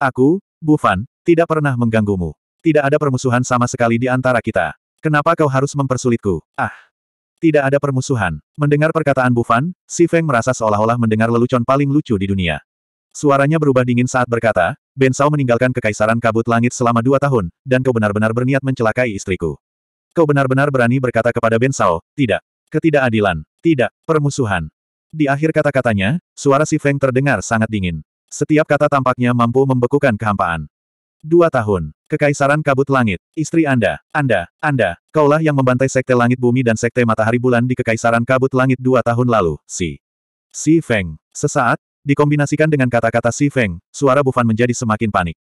Aku, Bufan, tidak pernah mengganggumu. Tidak ada permusuhan sama sekali di antara kita. Kenapa kau harus mempersulitku? Ah! Tidak ada permusuhan. Mendengar perkataan Bufan, Si Feng merasa seolah-olah mendengar lelucon paling lucu di dunia. Suaranya berubah dingin saat berkata, Ben Sao meninggalkan kekaisaran kabut langit selama dua tahun, dan kau benar-benar berniat mencelakai istriku. Kau benar-benar berani berkata kepada Ben Sao, tidak. Ketidakadilan. Tidak. Permusuhan. Di akhir kata-katanya, suara Si Feng terdengar sangat dingin. Setiap kata tampaknya mampu membekukan kehampaan. Dua tahun. Kekaisaran kabut langit. Istri Anda. Anda. Anda. Kaulah yang membantai sekte langit bumi dan sekte matahari bulan di kekaisaran kabut langit dua tahun lalu. Si. Si Feng. Sesaat, dikombinasikan dengan kata-kata Si Feng, suara Bufan menjadi semakin panik.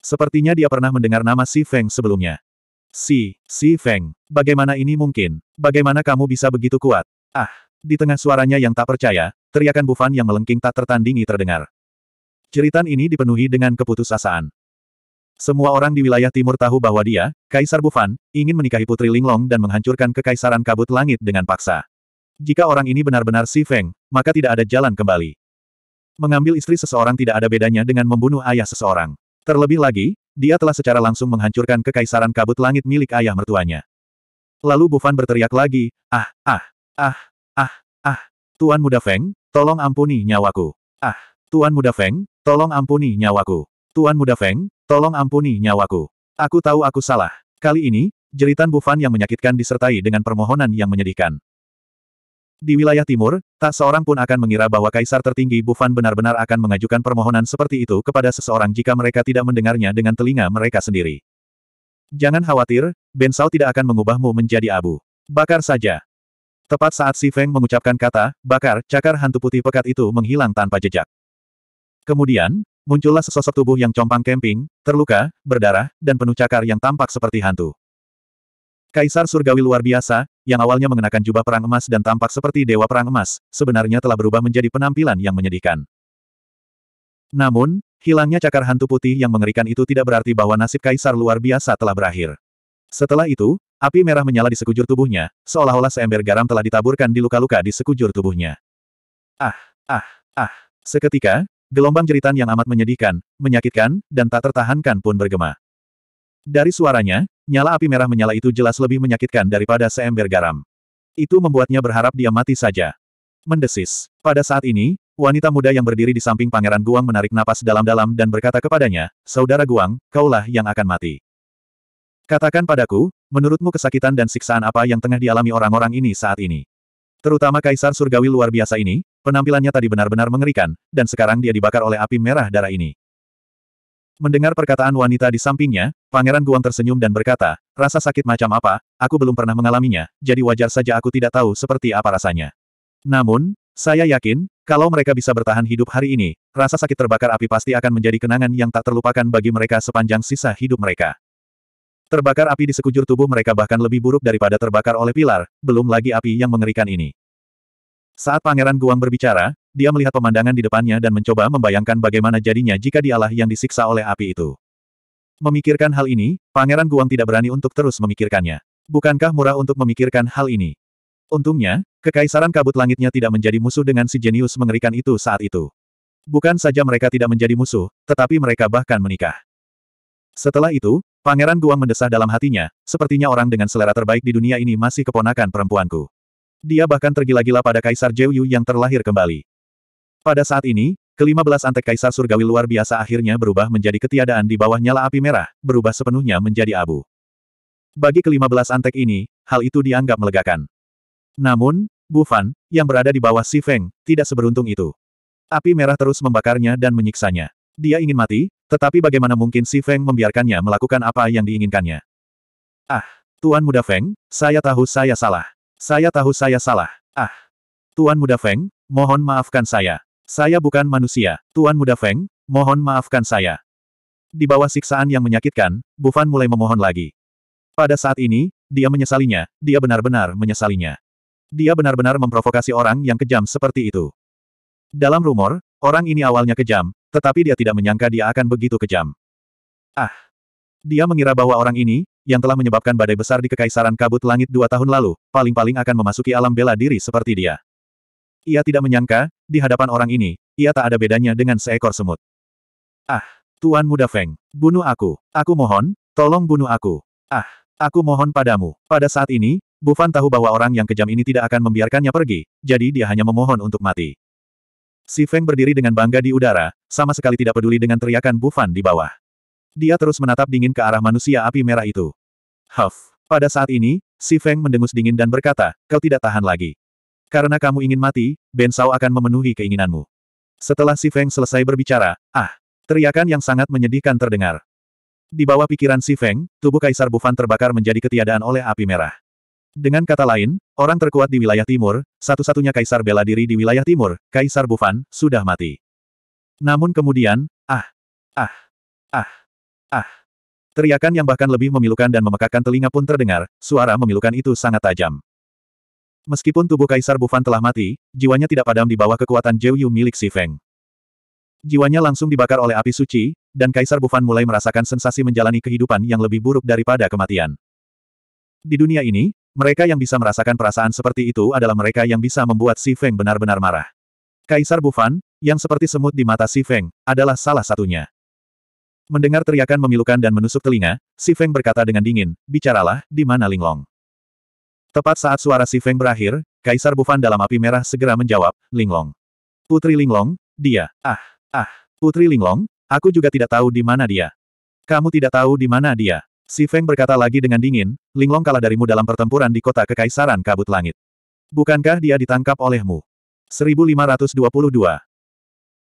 Sepertinya dia pernah mendengar nama Si Feng sebelumnya. Si, Si Feng, bagaimana ini mungkin? Bagaimana kamu bisa begitu kuat? Ah, di tengah suaranya yang tak percaya, teriakan Bufan yang melengking tak tertandingi terdengar. Ceritan ini dipenuhi dengan keputusasaan. Semua orang di wilayah timur tahu bahwa dia, Kaisar Bufan, ingin menikahi Putri Linglong dan menghancurkan kekaisaran kabut langit dengan paksa. Jika orang ini benar-benar Si Feng, maka tidak ada jalan kembali. Mengambil istri seseorang tidak ada bedanya dengan membunuh ayah seseorang. Terlebih lagi, dia telah secara langsung menghancurkan kekaisaran kabut langit milik ayah mertuanya. Lalu Bufan berteriak lagi, ah, ah, ah, ah, ah, Tuan Muda Feng, tolong ampuni nyawaku. Ah. Tuan Muda Feng, tolong ampuni nyawaku. Tuan Muda Feng, tolong ampuni nyawaku. Aku tahu aku salah. Kali ini, jeritan Bufan yang menyakitkan disertai dengan permohonan yang menyedihkan. Di wilayah timur, tak seorang pun akan mengira bahwa kaisar tertinggi Bufan benar-benar akan mengajukan permohonan seperti itu kepada seseorang jika mereka tidak mendengarnya dengan telinga mereka sendiri. Jangan khawatir, Bensal tidak akan mengubahmu menjadi abu. Bakar saja. Tepat saat Si Feng mengucapkan kata, bakar, cakar hantu putih pekat itu menghilang tanpa jejak. Kemudian, muncullah sesosok tubuh yang compang kemping, terluka, berdarah, dan penuh cakar yang tampak seperti hantu. Kaisar Surgawi luar biasa, yang awalnya mengenakan jubah perang emas dan tampak seperti dewa perang emas, sebenarnya telah berubah menjadi penampilan yang menyedihkan. Namun, hilangnya cakar hantu putih yang mengerikan itu tidak berarti bahwa nasib kaisar luar biasa telah berakhir. Setelah itu, api merah menyala di sekujur tubuhnya, seolah-olah seember garam telah ditaburkan di luka-luka di sekujur tubuhnya. Ah, ah, ah. Seketika, Gelombang jeritan yang amat menyedihkan, menyakitkan, dan tak tertahankan pun bergema. Dari suaranya, nyala api merah menyala itu jelas lebih menyakitkan daripada seember garam. Itu membuatnya berharap dia mati saja. Mendesis. Pada saat ini, wanita muda yang berdiri di samping Pangeran Guang menarik napas dalam-dalam dan berkata kepadanya, Saudara Guang, kaulah yang akan mati. Katakan padaku, menurutmu kesakitan dan siksaan apa yang tengah dialami orang-orang ini saat ini? Terutama Kaisar Surgawi luar biasa ini, Penampilannya tadi benar-benar mengerikan, dan sekarang dia dibakar oleh api merah darah ini. Mendengar perkataan wanita di sampingnya, Pangeran Guang tersenyum dan berkata, rasa sakit macam apa, aku belum pernah mengalaminya, jadi wajar saja aku tidak tahu seperti apa rasanya. Namun, saya yakin, kalau mereka bisa bertahan hidup hari ini, rasa sakit terbakar api pasti akan menjadi kenangan yang tak terlupakan bagi mereka sepanjang sisa hidup mereka. Terbakar api di sekujur tubuh mereka bahkan lebih buruk daripada terbakar oleh pilar, belum lagi api yang mengerikan ini. Saat Pangeran Guang berbicara, dia melihat pemandangan di depannya dan mencoba membayangkan bagaimana jadinya jika dialah yang disiksa oleh api itu. Memikirkan hal ini, Pangeran Guang tidak berani untuk terus memikirkannya. Bukankah murah untuk memikirkan hal ini? Untungnya, kekaisaran kabut langitnya tidak menjadi musuh dengan si jenius mengerikan itu saat itu. Bukan saja mereka tidak menjadi musuh, tetapi mereka bahkan menikah. Setelah itu, Pangeran Guang mendesah dalam hatinya, sepertinya orang dengan selera terbaik di dunia ini masih keponakan perempuanku. Dia bahkan tergila-gila pada Kaisar Jeyu yang terlahir kembali. Pada saat ini, kelima belas antek Kaisar Surgawi luar biasa akhirnya berubah menjadi ketiadaan di bawah nyala api merah, berubah sepenuhnya menjadi abu. Bagi kelima belas antek ini, hal itu dianggap melegakan. Namun, Bu Fan, yang berada di bawah Si Feng, tidak seberuntung itu. Api merah terus membakarnya dan menyiksanya. Dia ingin mati, tetapi bagaimana mungkin Si Feng membiarkannya melakukan apa yang diinginkannya? Ah, Tuan Muda Feng, saya tahu saya salah. Saya tahu saya salah. Ah. Tuan Muda Feng, mohon maafkan saya. Saya bukan manusia. Tuan Muda Feng, mohon maafkan saya. Di bawah siksaan yang menyakitkan, Bufan mulai memohon lagi. Pada saat ini, dia menyesalinya, dia benar-benar menyesalinya. Dia benar-benar memprovokasi orang yang kejam seperti itu. Dalam rumor, orang ini awalnya kejam, tetapi dia tidak menyangka dia akan begitu kejam. Ah! Dia mengira bahwa orang ini, yang telah menyebabkan badai besar di Kekaisaran Kabut Langit dua tahun lalu, paling-paling akan memasuki alam bela diri seperti dia. Ia tidak menyangka, di hadapan orang ini, ia tak ada bedanya dengan seekor semut. Ah, Tuan Muda Feng, bunuh aku. Aku mohon, tolong bunuh aku. Ah, aku mohon padamu. Pada saat ini, Bufan tahu bahwa orang yang kejam ini tidak akan membiarkannya pergi, jadi dia hanya memohon untuk mati. Si Feng berdiri dengan bangga di udara, sama sekali tidak peduli dengan teriakan Bufan di bawah. Dia terus menatap dingin ke arah manusia api merah itu. Huff. Pada saat ini, si Feng mendengus dingin dan berkata, kau tidak tahan lagi. Karena kamu ingin mati, Ben Shao akan memenuhi keinginanmu. Setelah si Feng selesai berbicara, ah, teriakan yang sangat menyedihkan terdengar. Di bawah pikiran si Feng, tubuh Kaisar Bufan terbakar menjadi ketiadaan oleh api merah. Dengan kata lain, orang terkuat di wilayah timur, satu-satunya kaisar bela diri di wilayah timur, Kaisar Bufan, sudah mati. Namun kemudian, ah, ah, ah, Ah! Teriakan yang bahkan lebih memilukan dan memekakan telinga pun terdengar, suara memilukan itu sangat tajam. Meskipun tubuh Kaisar Bufan telah mati, jiwanya tidak padam di bawah kekuatan Jiu milik Si Feng. Jiwanya langsung dibakar oleh api suci, dan Kaisar Bufan mulai merasakan sensasi menjalani kehidupan yang lebih buruk daripada kematian. Di dunia ini, mereka yang bisa merasakan perasaan seperti itu adalah mereka yang bisa membuat Si Feng benar-benar marah. Kaisar Bufan, yang seperti semut di mata Si Feng, adalah salah satunya. Mendengar teriakan memilukan dan menusuk telinga, Si Feng berkata dengan dingin, bicaralah, di mana Linglong? Tepat saat suara Si Feng berakhir, Kaisar Bufan dalam api merah segera menjawab, Linglong. Putri Linglong, dia, ah, ah, Putri Linglong, aku juga tidak tahu di mana dia. Kamu tidak tahu di mana dia. Si Feng berkata lagi dengan dingin, Linglong kalah darimu dalam pertempuran di kota Kekaisaran Kabut Langit. Bukankah dia ditangkap olehmu? 1522.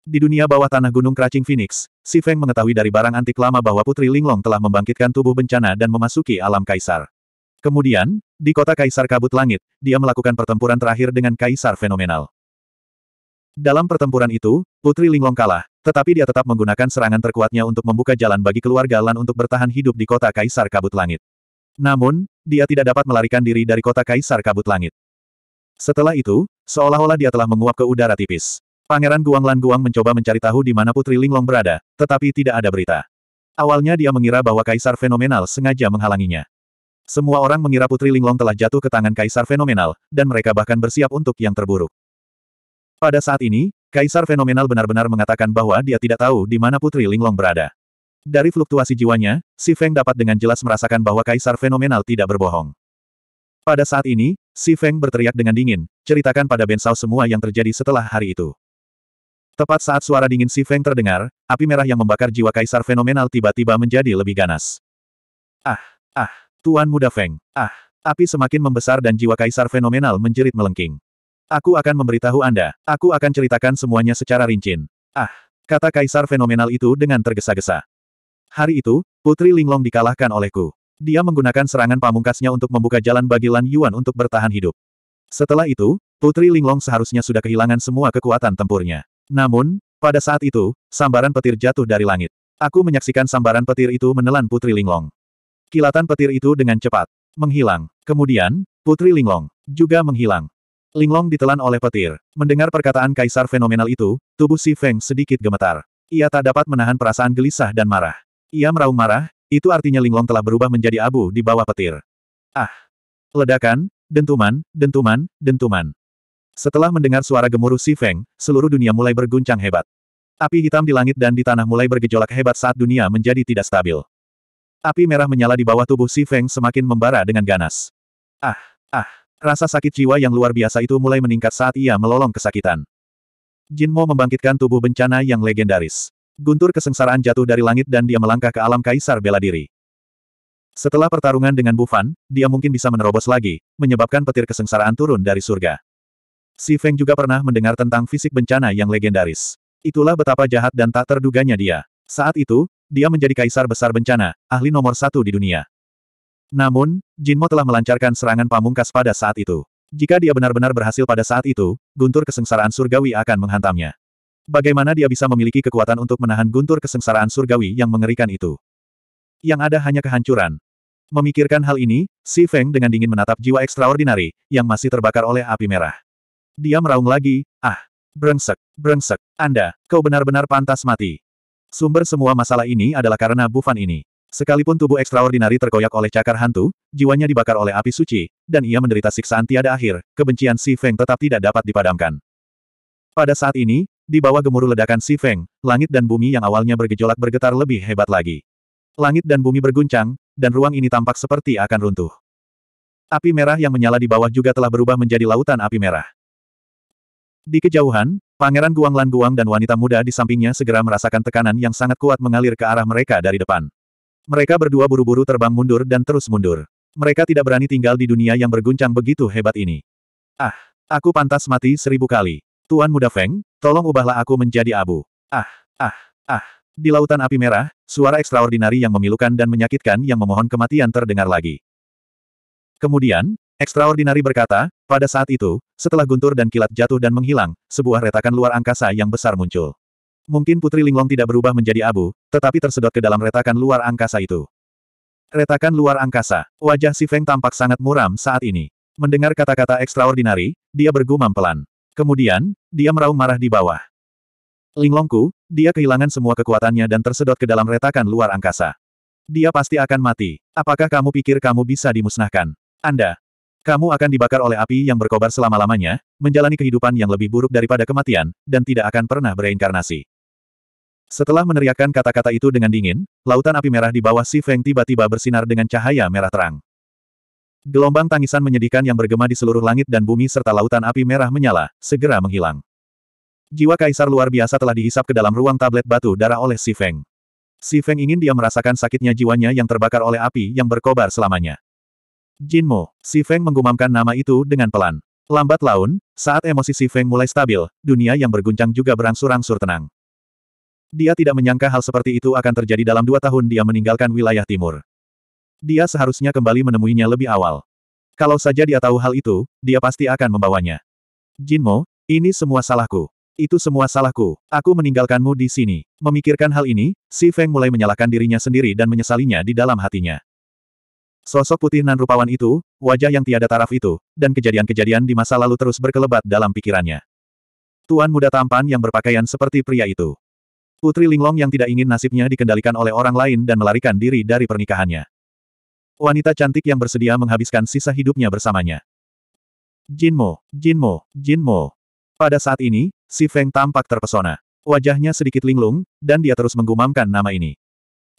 Di dunia bawah tanah Gunung Kracing Phoenix, Si Feng mengetahui dari barang antik lama bahwa Putri Linglong telah membangkitkan tubuh bencana dan memasuki alam kaisar. Kemudian, di kota kaisar kabut langit, dia melakukan pertempuran terakhir dengan kaisar fenomenal. Dalam pertempuran itu, Putri Linglong kalah, tetapi dia tetap menggunakan serangan terkuatnya untuk membuka jalan bagi keluarga Lan untuk bertahan hidup di kota kaisar kabut langit. Namun, dia tidak dapat melarikan diri dari kota kaisar kabut langit. Setelah itu, seolah-olah dia telah menguap ke udara tipis. Pangeran Guanglan Guang mencoba mencari tahu di mana Putri Linglong berada, tetapi tidak ada berita. Awalnya dia mengira bahwa Kaisar Fenomenal sengaja menghalanginya. Semua orang mengira Putri Linglong telah jatuh ke tangan Kaisar Fenomenal, dan mereka bahkan bersiap untuk yang terburuk. Pada saat ini, Kaisar Fenomenal benar-benar mengatakan bahwa dia tidak tahu di mana Putri Linglong berada. Dari fluktuasi jiwanya, Si Feng dapat dengan jelas merasakan bahwa Kaisar Fenomenal tidak berbohong. Pada saat ini, Si Feng berteriak dengan dingin, ceritakan pada Bensau semua yang terjadi setelah hari itu. Tepat saat suara dingin Si Feng terdengar, api merah yang membakar jiwa kaisar fenomenal tiba-tiba menjadi lebih ganas. Ah, ah, Tuan Muda Feng, ah, api semakin membesar dan jiwa kaisar fenomenal menjerit melengking. Aku akan memberitahu Anda, aku akan ceritakan semuanya secara rinci. Ah, kata kaisar fenomenal itu dengan tergesa-gesa. Hari itu, Putri Linglong dikalahkan olehku. Dia menggunakan serangan pamungkasnya untuk membuka jalan bagi Lan Yuan untuk bertahan hidup. Setelah itu, Putri Linglong seharusnya sudah kehilangan semua kekuatan tempurnya. Namun, pada saat itu, sambaran petir jatuh dari langit. Aku menyaksikan sambaran petir itu menelan Putri Linglong. Kilatan petir itu dengan cepat menghilang. Kemudian, Putri Linglong juga menghilang. Linglong ditelan oleh petir. Mendengar perkataan kaisar fenomenal itu, tubuh Si Feng sedikit gemetar. Ia tak dapat menahan perasaan gelisah dan marah. Ia meraung marah, itu artinya Linglong telah berubah menjadi abu di bawah petir. Ah! Ledakan, dentuman, dentuman, dentuman. Setelah mendengar suara gemuruh Si Feng, seluruh dunia mulai berguncang hebat. Api hitam di langit dan di tanah mulai bergejolak hebat saat dunia menjadi tidak stabil. Api merah menyala di bawah tubuh Si Feng semakin membara dengan ganas. Ah, ah, rasa sakit jiwa yang luar biasa itu mulai meningkat saat ia melolong kesakitan. Jin Mo membangkitkan tubuh bencana yang legendaris. Guntur kesengsaraan jatuh dari langit dan dia melangkah ke alam kaisar bela diri. Setelah pertarungan dengan Bufan, dia mungkin bisa menerobos lagi, menyebabkan petir kesengsaraan turun dari surga. Si Feng juga pernah mendengar tentang fisik bencana yang legendaris. Itulah betapa jahat dan tak terduganya dia. Saat itu, dia menjadi kaisar besar bencana, ahli nomor satu di dunia. Namun, Jinmo telah melancarkan serangan pamungkas pada saat itu. Jika dia benar-benar berhasil pada saat itu, guntur kesengsaraan surgawi akan menghantamnya. Bagaimana dia bisa memiliki kekuatan untuk menahan guntur kesengsaraan surgawi yang mengerikan itu? Yang ada hanya kehancuran. Memikirkan hal ini, Si Feng dengan dingin menatap jiwa ekstraordinari, yang masih terbakar oleh api merah. Dia meraung lagi, ah, brengsek, brengsek, Anda, kau benar-benar pantas mati. Sumber semua masalah ini adalah karena bufan ini. Sekalipun tubuh ekstraordinari terkoyak oleh cakar hantu, jiwanya dibakar oleh api suci, dan ia menderita siksaan tiada akhir, kebencian Si Feng tetap tidak dapat dipadamkan. Pada saat ini, di bawah gemuruh ledakan Si Feng, langit dan bumi yang awalnya bergejolak bergetar lebih hebat lagi. Langit dan bumi berguncang, dan ruang ini tampak seperti akan runtuh. Api merah yang menyala di bawah juga telah berubah menjadi lautan api merah. Di kejauhan, Pangeran Guanglan Guang dan wanita muda di sampingnya segera merasakan tekanan yang sangat kuat mengalir ke arah mereka dari depan. Mereka berdua buru-buru terbang mundur dan terus mundur. Mereka tidak berani tinggal di dunia yang berguncang begitu hebat ini. Ah, aku pantas mati seribu kali. Tuan Muda Feng, tolong ubahlah aku menjadi abu. Ah, ah, ah. Di lautan api merah, suara ekstraordinari yang memilukan dan menyakitkan yang memohon kematian terdengar lagi. Kemudian, Extraordinary berkata, pada saat itu, setelah guntur dan kilat jatuh dan menghilang, sebuah retakan luar angkasa yang besar muncul. Mungkin Putri Linglong tidak berubah menjadi abu, tetapi tersedot ke dalam retakan luar angkasa itu. Retakan luar angkasa, wajah si Feng tampak sangat muram saat ini. Mendengar kata-kata extraordinary, dia bergumam pelan. Kemudian, dia meraung marah di bawah. Linglongku, dia kehilangan semua kekuatannya dan tersedot ke dalam retakan luar angkasa. Dia pasti akan mati. Apakah kamu pikir kamu bisa dimusnahkan? Anda, kamu akan dibakar oleh api yang berkobar selama-lamanya, menjalani kehidupan yang lebih buruk daripada kematian, dan tidak akan pernah bereinkarnasi. Setelah meneriakkan kata-kata itu dengan dingin, lautan api merah di bawah Si Feng tiba-tiba bersinar dengan cahaya merah terang. Gelombang tangisan menyedihkan yang bergema di seluruh langit dan bumi serta lautan api merah menyala, segera menghilang. Jiwa kaisar luar biasa telah dihisap ke dalam ruang tablet batu darah oleh Si Feng. Si Feng ingin dia merasakan sakitnya jiwanya yang terbakar oleh api yang berkobar selamanya. Jinmu, Si Feng menggumamkan nama itu dengan pelan. Lambat laun, saat emosi Si Feng mulai stabil, dunia yang berguncang juga berangsur-angsur tenang. Dia tidak menyangka hal seperti itu akan terjadi dalam dua tahun dia meninggalkan wilayah timur. Dia seharusnya kembali menemuinya lebih awal. Kalau saja dia tahu hal itu, dia pasti akan membawanya. Jinmo, ini semua salahku. Itu semua salahku. Aku meninggalkanmu di sini. Memikirkan hal ini, Si Feng mulai menyalahkan dirinya sendiri dan menyesalinya di dalam hatinya. Sosok putih nan rupawan itu, wajah yang tiada taraf itu, dan kejadian-kejadian di masa lalu terus berkelebat dalam pikirannya. Tuan muda tampan yang berpakaian seperti pria itu. Putri Linglong yang tidak ingin nasibnya dikendalikan oleh orang lain dan melarikan diri dari pernikahannya. Wanita cantik yang bersedia menghabiskan sisa hidupnya bersamanya. Jinmo, Jinmo, Jinmo. Pada saat ini, si Feng tampak terpesona. Wajahnya sedikit linglung, dan dia terus menggumamkan nama ini.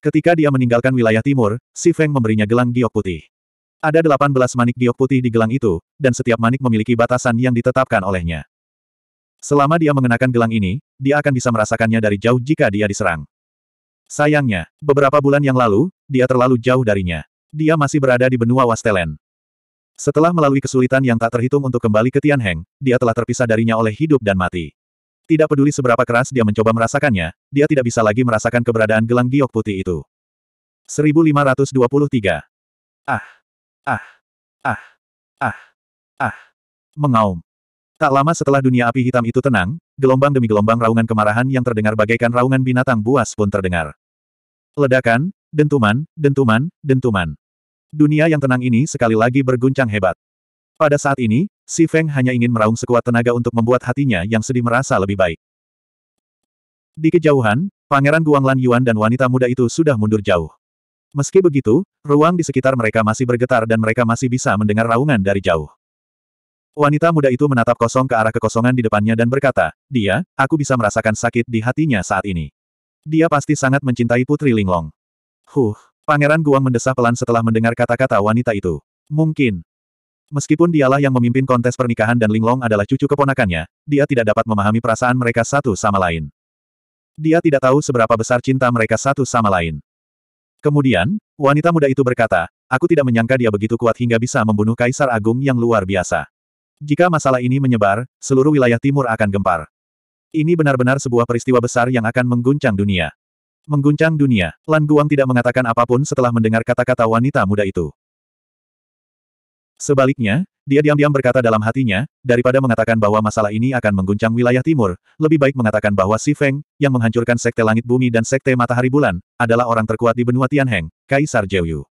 Ketika dia meninggalkan wilayah timur, Si Feng memberinya gelang giok putih. Ada 18 manik giok putih di gelang itu, dan setiap manik memiliki batasan yang ditetapkan olehnya. Selama dia mengenakan gelang ini, dia akan bisa merasakannya dari jauh jika dia diserang. Sayangnya, beberapa bulan yang lalu, dia terlalu jauh darinya. Dia masih berada di benua Wastelen. Setelah melalui kesulitan yang tak terhitung untuk kembali ke Tianheng, dia telah terpisah darinya oleh hidup dan mati. Tidak peduli seberapa keras dia mencoba merasakannya, dia tidak bisa lagi merasakan keberadaan gelang giok putih itu. 1523. Ah! Ah! Ah! Ah! Ah! Mengaum. Tak lama setelah dunia api hitam itu tenang, gelombang demi gelombang raungan kemarahan yang terdengar bagaikan raungan binatang buas pun terdengar. Ledakan, dentuman, dentuman, dentuman. Dunia yang tenang ini sekali lagi berguncang hebat. Pada saat ini, Si Feng hanya ingin meraung sekuat tenaga untuk membuat hatinya yang sedih merasa lebih baik. Di kejauhan, Pangeran Guanglan Yuan dan wanita muda itu sudah mundur jauh. Meski begitu, ruang di sekitar mereka masih bergetar dan mereka masih bisa mendengar raungan dari jauh. Wanita muda itu menatap kosong ke arah kekosongan di depannya dan berkata, Dia, aku bisa merasakan sakit di hatinya saat ini. Dia pasti sangat mencintai Putri Linglong. Huh, Pangeran Guang mendesah pelan setelah mendengar kata-kata wanita itu. Mungkin, Meskipun dialah yang memimpin kontes pernikahan dan Linglong adalah cucu keponakannya, dia tidak dapat memahami perasaan mereka satu sama lain. Dia tidak tahu seberapa besar cinta mereka satu sama lain. Kemudian, wanita muda itu berkata, aku tidak menyangka dia begitu kuat hingga bisa membunuh Kaisar Agung yang luar biasa. Jika masalah ini menyebar, seluruh wilayah timur akan gempar. Ini benar-benar sebuah peristiwa besar yang akan mengguncang dunia. Mengguncang dunia, Lan Guang tidak mengatakan apapun setelah mendengar kata-kata wanita muda itu. Sebaliknya, dia diam-diam berkata dalam hatinya, daripada mengatakan bahwa masalah ini akan mengguncang wilayah timur, lebih baik mengatakan bahwa Si Feng, yang menghancurkan Sekte Langit Bumi dan Sekte Matahari Bulan, adalah orang terkuat di benua Tianheng, Kaisar Jeyu.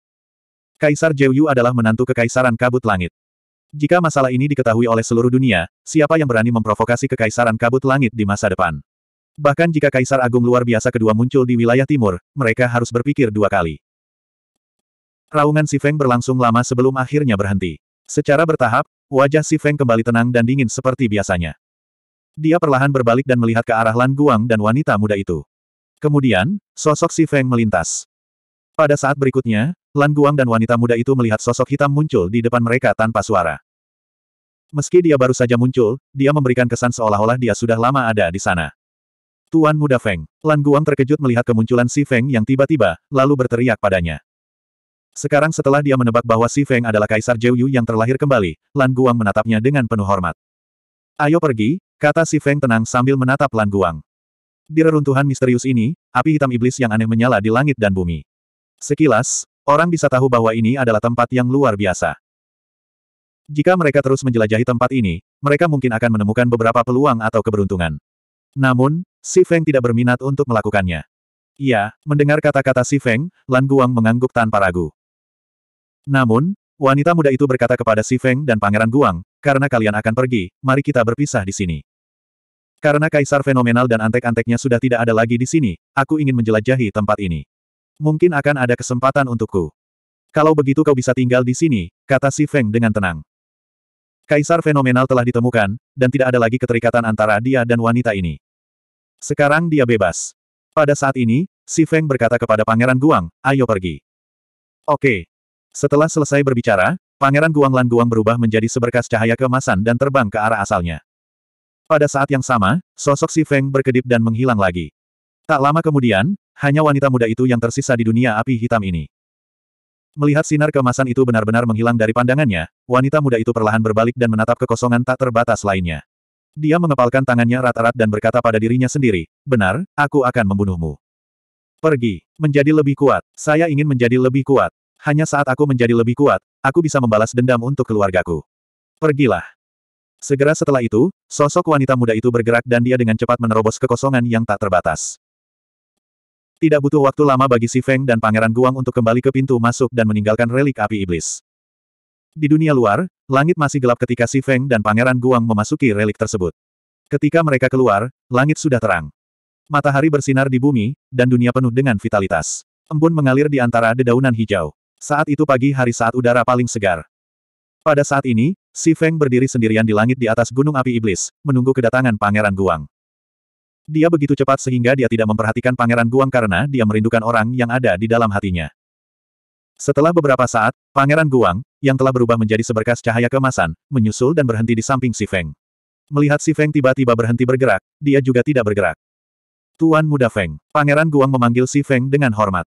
Kaisar Jeyu adalah menantu Kekaisaran Kabut Langit. Jika masalah ini diketahui oleh seluruh dunia, siapa yang berani memprovokasi Kekaisaran Kabut Langit di masa depan? Bahkan jika Kaisar Agung luar biasa kedua muncul di wilayah timur, mereka harus berpikir dua kali. Raungan Si Feng berlangsung lama sebelum akhirnya berhenti. Secara bertahap, wajah Si Feng kembali tenang dan dingin seperti biasanya. Dia perlahan berbalik dan melihat ke arah Lan Guang dan wanita muda itu. Kemudian, sosok Si Feng melintas. Pada saat berikutnya, Lan Guang dan wanita muda itu melihat sosok hitam muncul di depan mereka tanpa suara. Meski dia baru saja muncul, dia memberikan kesan seolah-olah dia sudah lama ada di sana. Tuan Muda Feng, Lan Guang terkejut melihat kemunculan Si Feng yang tiba-tiba, lalu berteriak padanya. Sekarang setelah dia menebak bahwa Si Feng adalah Kaisar Yu yang terlahir kembali, Lan Guang menatapnya dengan penuh hormat. Ayo pergi, kata Si Feng tenang sambil menatap Lan Guang. Di reruntuhan misterius ini, api hitam iblis yang aneh menyala di langit dan bumi. Sekilas, orang bisa tahu bahwa ini adalah tempat yang luar biasa. Jika mereka terus menjelajahi tempat ini, mereka mungkin akan menemukan beberapa peluang atau keberuntungan. Namun, Si Feng tidak berminat untuk melakukannya. Ya, mendengar kata-kata Si Feng, Lan Guang mengangguk tanpa ragu. Namun, wanita muda itu berkata kepada Si Feng dan Pangeran Guang, karena kalian akan pergi, mari kita berpisah di sini. Karena kaisar fenomenal dan antek-anteknya sudah tidak ada lagi di sini, aku ingin menjelajahi tempat ini. Mungkin akan ada kesempatan untukku. Kalau begitu kau bisa tinggal di sini, kata Si Feng dengan tenang. Kaisar fenomenal telah ditemukan, dan tidak ada lagi keterikatan antara dia dan wanita ini. Sekarang dia bebas. Pada saat ini, Si Feng berkata kepada Pangeran Guang, ayo pergi. Oke, setelah selesai berbicara, Pangeran Guanglan Guang berubah menjadi seberkas cahaya keemasan dan terbang ke arah asalnya. Pada saat yang sama, sosok Si Feng berkedip dan menghilang lagi. Tak lama kemudian, hanya wanita muda itu yang tersisa di dunia api hitam ini. Melihat sinar kemasan itu benar-benar menghilang dari pandangannya, wanita muda itu perlahan berbalik dan menatap kekosongan tak terbatas lainnya. Dia mengepalkan tangannya rata-rat dan berkata pada dirinya sendiri, benar, aku akan membunuhmu. Pergi, menjadi lebih kuat, saya ingin menjadi lebih kuat. Hanya saat aku menjadi lebih kuat, aku bisa membalas dendam untuk keluargaku. Pergilah. Segera setelah itu, sosok wanita muda itu bergerak dan dia dengan cepat menerobos kekosongan yang tak terbatas. Tidak butuh waktu lama bagi Si Feng dan Pangeran Guang untuk kembali ke pintu masuk dan meninggalkan relik api iblis. Di dunia luar, langit masih gelap ketika Si Feng dan Pangeran Guang memasuki relik tersebut. Ketika mereka keluar, langit sudah terang. Matahari bersinar di bumi, dan dunia penuh dengan vitalitas. Embun mengalir di antara dedaunan hijau. Saat itu pagi hari saat udara paling segar. Pada saat ini, Si Feng berdiri sendirian di langit di atas gunung api iblis, menunggu kedatangan Pangeran Guang. Dia begitu cepat sehingga dia tidak memperhatikan Pangeran Guang karena dia merindukan orang yang ada di dalam hatinya. Setelah beberapa saat, Pangeran Guang, yang telah berubah menjadi seberkas cahaya kemasan, menyusul dan berhenti di samping Si Feng. Melihat Si Feng tiba-tiba berhenti bergerak, dia juga tidak bergerak. Tuan Muda Feng, Pangeran Guang memanggil Si Feng dengan hormat.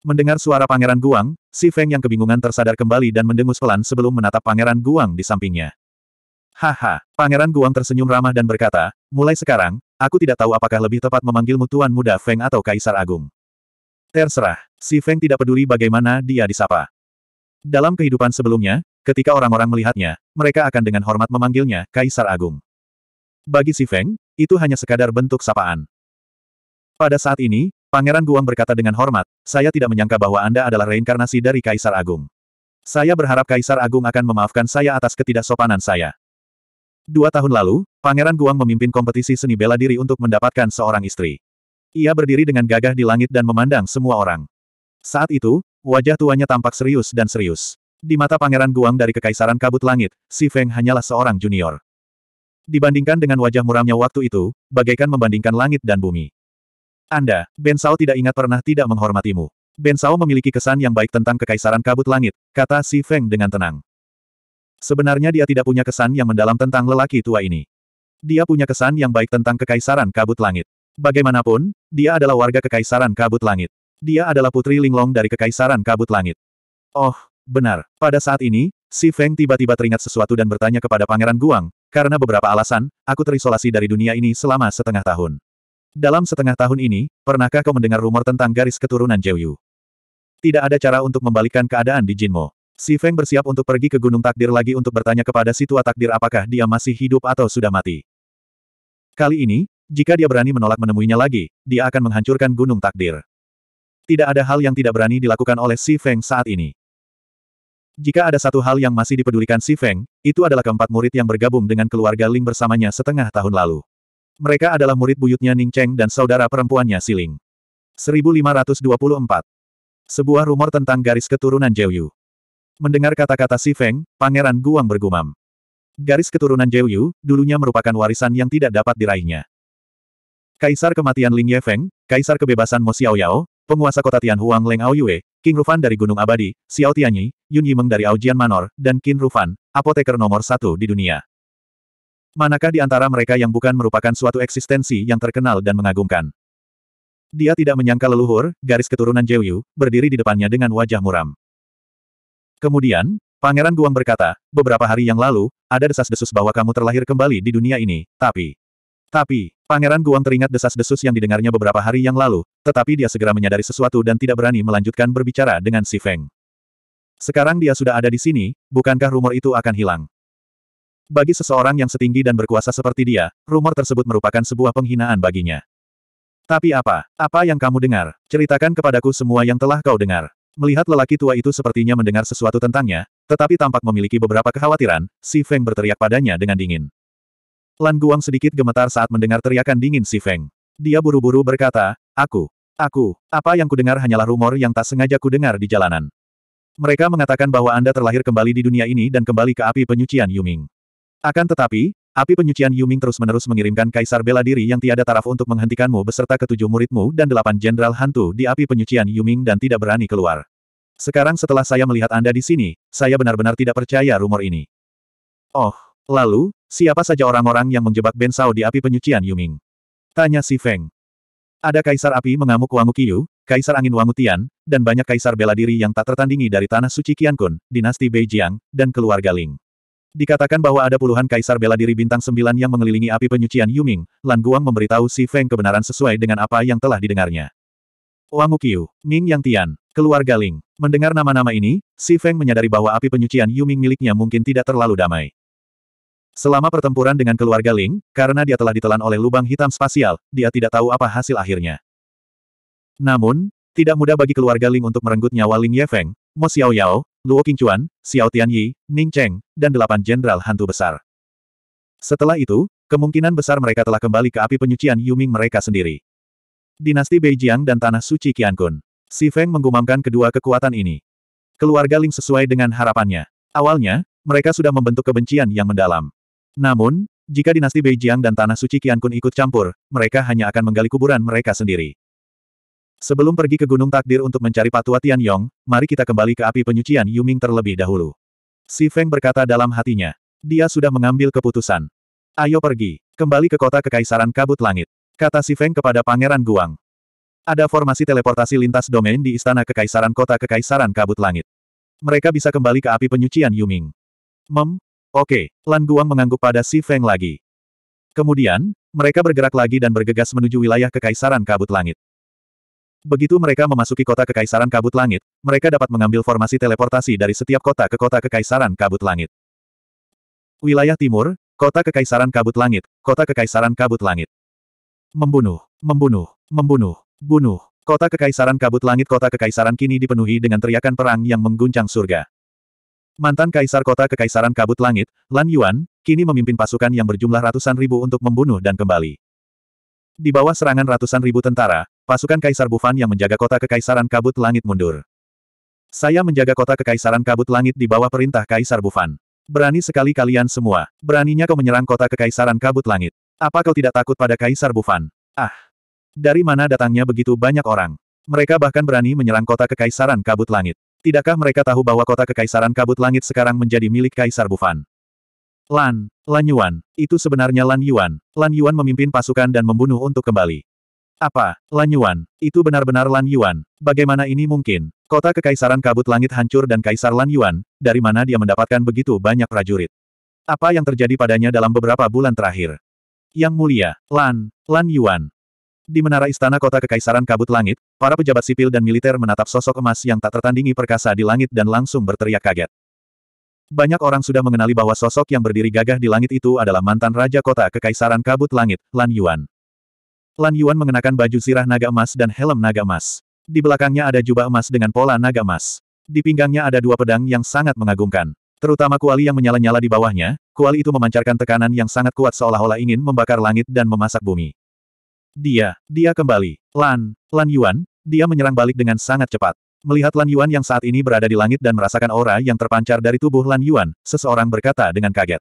Mendengar suara Pangeran Guang, si Feng yang kebingungan tersadar kembali dan mendengus pelan sebelum menatap Pangeran Guang di sampingnya. Haha, Pangeran Guang tersenyum ramah dan berkata, mulai sekarang, aku tidak tahu apakah lebih tepat memanggilmu Tuan Muda Feng atau Kaisar Agung. Terserah, si Feng tidak peduli bagaimana dia disapa. Dalam kehidupan sebelumnya, ketika orang-orang melihatnya, mereka akan dengan hormat memanggilnya Kaisar Agung. Bagi si Feng, itu hanya sekadar bentuk sapaan. Pada saat ini, Pangeran Guang berkata dengan hormat, saya tidak menyangka bahwa Anda adalah reinkarnasi dari Kaisar Agung. Saya berharap Kaisar Agung akan memaafkan saya atas ketidaksopanan saya. Dua tahun lalu, Pangeran Guang memimpin kompetisi seni bela diri untuk mendapatkan seorang istri. Ia berdiri dengan gagah di langit dan memandang semua orang. Saat itu, wajah tuanya tampak serius dan serius. Di mata Pangeran Guang dari Kekaisaran Kabut Langit, Si Feng hanyalah seorang junior. Dibandingkan dengan wajah muramnya waktu itu, bagaikan membandingkan langit dan bumi. Anda, Ben Sao tidak ingat pernah tidak menghormatimu. Ben Sao memiliki kesan yang baik tentang kekaisaran kabut langit, kata Si Feng dengan tenang. Sebenarnya dia tidak punya kesan yang mendalam tentang lelaki tua ini. Dia punya kesan yang baik tentang kekaisaran kabut langit. Bagaimanapun, dia adalah warga kekaisaran kabut langit. Dia adalah putri linglong dari kekaisaran kabut langit. Oh, benar. Pada saat ini, Si Feng tiba-tiba teringat sesuatu dan bertanya kepada Pangeran Guang, karena beberapa alasan, aku terisolasi dari dunia ini selama setengah tahun. Dalam setengah tahun ini, pernahkah kau mendengar rumor tentang garis keturunan Jeyu? Tidak ada cara untuk membalikkan keadaan di Jinmo. Si Feng bersiap untuk pergi ke Gunung Takdir lagi untuk bertanya kepada si tua takdir apakah dia masih hidup atau sudah mati. Kali ini, jika dia berani menolak menemuinya lagi, dia akan menghancurkan Gunung Takdir. Tidak ada hal yang tidak berani dilakukan oleh Si Feng saat ini. Jika ada satu hal yang masih dipedulikan Si Feng, itu adalah keempat murid yang bergabung dengan keluarga Ling bersamanya setengah tahun lalu. Mereka adalah murid buyutnya Ning Cheng dan saudara perempuannya Siling. 1524. Sebuah rumor tentang garis keturunan Zhou Yu. Mendengar kata-kata Si Feng, Pangeran Guang bergumam. Garis keturunan Zhou Yu, dulunya merupakan warisan yang tidak dapat diraihnya. Kaisar kematian Ling Yefeng, Kaisar kebebasan Mo Xiao Yao, penguasa kota Tianhuang Leng Yue, King Rufan dari Gunung Abadi, Xiao Tianyi, Yun Yimeng dari Aojian Manor, dan Qin Rufan, apoteker nomor satu di dunia. Manakah di antara mereka yang bukan merupakan suatu eksistensi yang terkenal dan mengagumkan? Dia tidak menyangka leluhur, garis keturunan Jeyu, berdiri di depannya dengan wajah muram. Kemudian, Pangeran Guang berkata, beberapa hari yang lalu, ada desas-desus bahwa kamu terlahir kembali di dunia ini, tapi... Tapi, Pangeran Guang teringat desas-desus yang didengarnya beberapa hari yang lalu, tetapi dia segera menyadari sesuatu dan tidak berani melanjutkan berbicara dengan Si Feng. Sekarang dia sudah ada di sini, bukankah rumor itu akan hilang? Bagi seseorang yang setinggi dan berkuasa seperti dia, rumor tersebut merupakan sebuah penghinaan baginya. Tapi apa? Apa yang kamu dengar? Ceritakan kepadaku semua yang telah kau dengar. Melihat lelaki tua itu sepertinya mendengar sesuatu tentangnya, tetapi tampak memiliki beberapa kekhawatiran, Si Feng berteriak padanya dengan dingin. Lan Guang sedikit gemetar saat mendengar teriakan dingin Si Feng. Dia buru-buru berkata, Aku, aku, apa yang kudengar hanyalah rumor yang tak sengaja kudengar di jalanan. Mereka mengatakan bahwa Anda terlahir kembali di dunia ini dan kembali ke api penyucian Yuming. Akan tetapi, api penyucian Yuming terus-menerus mengirimkan kaisar bela diri yang tiada taraf untuk menghentikanmu beserta ketujuh muridmu dan delapan jenderal hantu di api penyucian Yuming dan tidak berani keluar. Sekarang setelah saya melihat Anda di sini, saya benar-benar tidak percaya rumor ini. Oh, lalu, siapa saja orang-orang yang menjebak Ben Sao di api penyucian Yuming? Tanya si Feng. Ada kaisar api mengamuk Wangu Qiyu, kaisar angin Wangu Tian, dan banyak kaisar bela diri yang tak tertandingi dari tanah suci Qiankun, dinasti Beijiang, dan keluarga Ling. Dikatakan bahwa ada puluhan kaisar bela diri bintang sembilan yang mengelilingi api penyucian Yuming, Lan Guang memberitahu Si Feng kebenaran sesuai dengan apa yang telah didengarnya. Wang Uqiu, Ming Yang Tian, keluarga Ling. Mendengar nama-nama ini, Si Feng menyadari bahwa api penyucian Yuming miliknya mungkin tidak terlalu damai. Selama pertempuran dengan keluarga Ling, karena dia telah ditelan oleh lubang hitam spasial, dia tidak tahu apa hasil akhirnya. Namun, tidak mudah bagi keluarga Ling untuk merenggut nyawa Ling Yefeng, Mo Yao. Luo Qingchuan, Xiao Tianyi, Ning Cheng, dan delapan jenderal hantu besar. Setelah itu, kemungkinan besar mereka telah kembali ke api penyucian Yuming mereka sendiri. Dinasti Beijiang dan Tanah Suci Qiankun. Si Feng menggumamkan kedua kekuatan ini. Keluarga Ling sesuai dengan harapannya. Awalnya, mereka sudah membentuk kebencian yang mendalam. Namun, jika dinasti Beijiang dan Tanah Suci Qiankun ikut campur, mereka hanya akan menggali kuburan mereka sendiri. Sebelum pergi ke Gunung Takdir untuk mencari Patua Yong, mari kita kembali ke api penyucian Yuming terlebih dahulu. Si Feng berkata dalam hatinya. Dia sudah mengambil keputusan. Ayo pergi, kembali ke kota Kekaisaran Kabut Langit. Kata si Feng kepada Pangeran Guang. Ada formasi teleportasi lintas domain di Istana Kekaisaran Kota Kekaisaran Kabut Langit. Mereka bisa kembali ke api penyucian Yuming. Mem? Oke, Lan Guang mengangguk pada si Feng lagi. Kemudian, mereka bergerak lagi dan bergegas menuju wilayah Kekaisaran Kabut Langit. Begitu mereka memasuki kota Kekaisaran Kabut Langit, mereka dapat mengambil formasi teleportasi dari setiap kota ke kota Kekaisaran Kabut Langit. Wilayah Timur, Kota Kekaisaran Kabut Langit, Kota Kekaisaran Kabut Langit. Membunuh, membunuh, membunuh, bunuh. Kota Kekaisaran Kabut Langit Kota Kekaisaran kini dipenuhi dengan teriakan perang yang mengguncang surga. Mantan Kaisar Kota Kekaisaran Kabut Langit, Lan Yuan, kini memimpin pasukan yang berjumlah ratusan ribu untuk membunuh dan kembali. Di bawah serangan ratusan ribu tentara, Pasukan Kaisar Bufan yang menjaga kota Kekaisaran Kabut Langit mundur. Saya menjaga kota Kekaisaran Kabut Langit di bawah perintah Kaisar Bufan. Berani sekali kalian semua. Beraninya kau menyerang kota Kekaisaran Kabut Langit. Apa kau tidak takut pada Kaisar Bufan? Ah! Dari mana datangnya begitu banyak orang? Mereka bahkan berani menyerang kota Kekaisaran Kabut Langit. Tidakkah mereka tahu bahwa kota Kekaisaran Kabut Langit sekarang menjadi milik Kaisar Bufan? Lan, Lan Yuan, itu sebenarnya Lan Yuan. Lan Yuan memimpin pasukan dan membunuh untuk kembali. Apa, Lan Yuan? Itu benar-benar Lan Yuan. Bagaimana ini mungkin? Kota Kekaisaran Kabut Langit hancur dan Kaisar Lan Yuan, dari mana dia mendapatkan begitu banyak prajurit? Apa yang terjadi padanya dalam beberapa bulan terakhir? Yang mulia, Lan, Lan Yuan. Di menara istana kota Kekaisaran Kabut Langit, para pejabat sipil dan militer menatap sosok emas yang tak tertandingi perkasa di langit dan langsung berteriak kaget. Banyak orang sudah mengenali bahwa sosok yang berdiri gagah di langit itu adalah mantan Raja Kota Kekaisaran Kabut Langit, Lan Yuan. Lan Yuan mengenakan baju sirah naga emas dan helm naga emas. Di belakangnya ada jubah emas dengan pola naga emas. Di pinggangnya ada dua pedang yang sangat mengagumkan. Terutama kuali yang menyala-nyala di bawahnya, kuali itu memancarkan tekanan yang sangat kuat seolah-olah ingin membakar langit dan memasak bumi. Dia, dia kembali. Lan, Lan Yuan, dia menyerang balik dengan sangat cepat. Melihat Lan Yuan yang saat ini berada di langit dan merasakan aura yang terpancar dari tubuh Lan Yuan, seseorang berkata dengan kaget.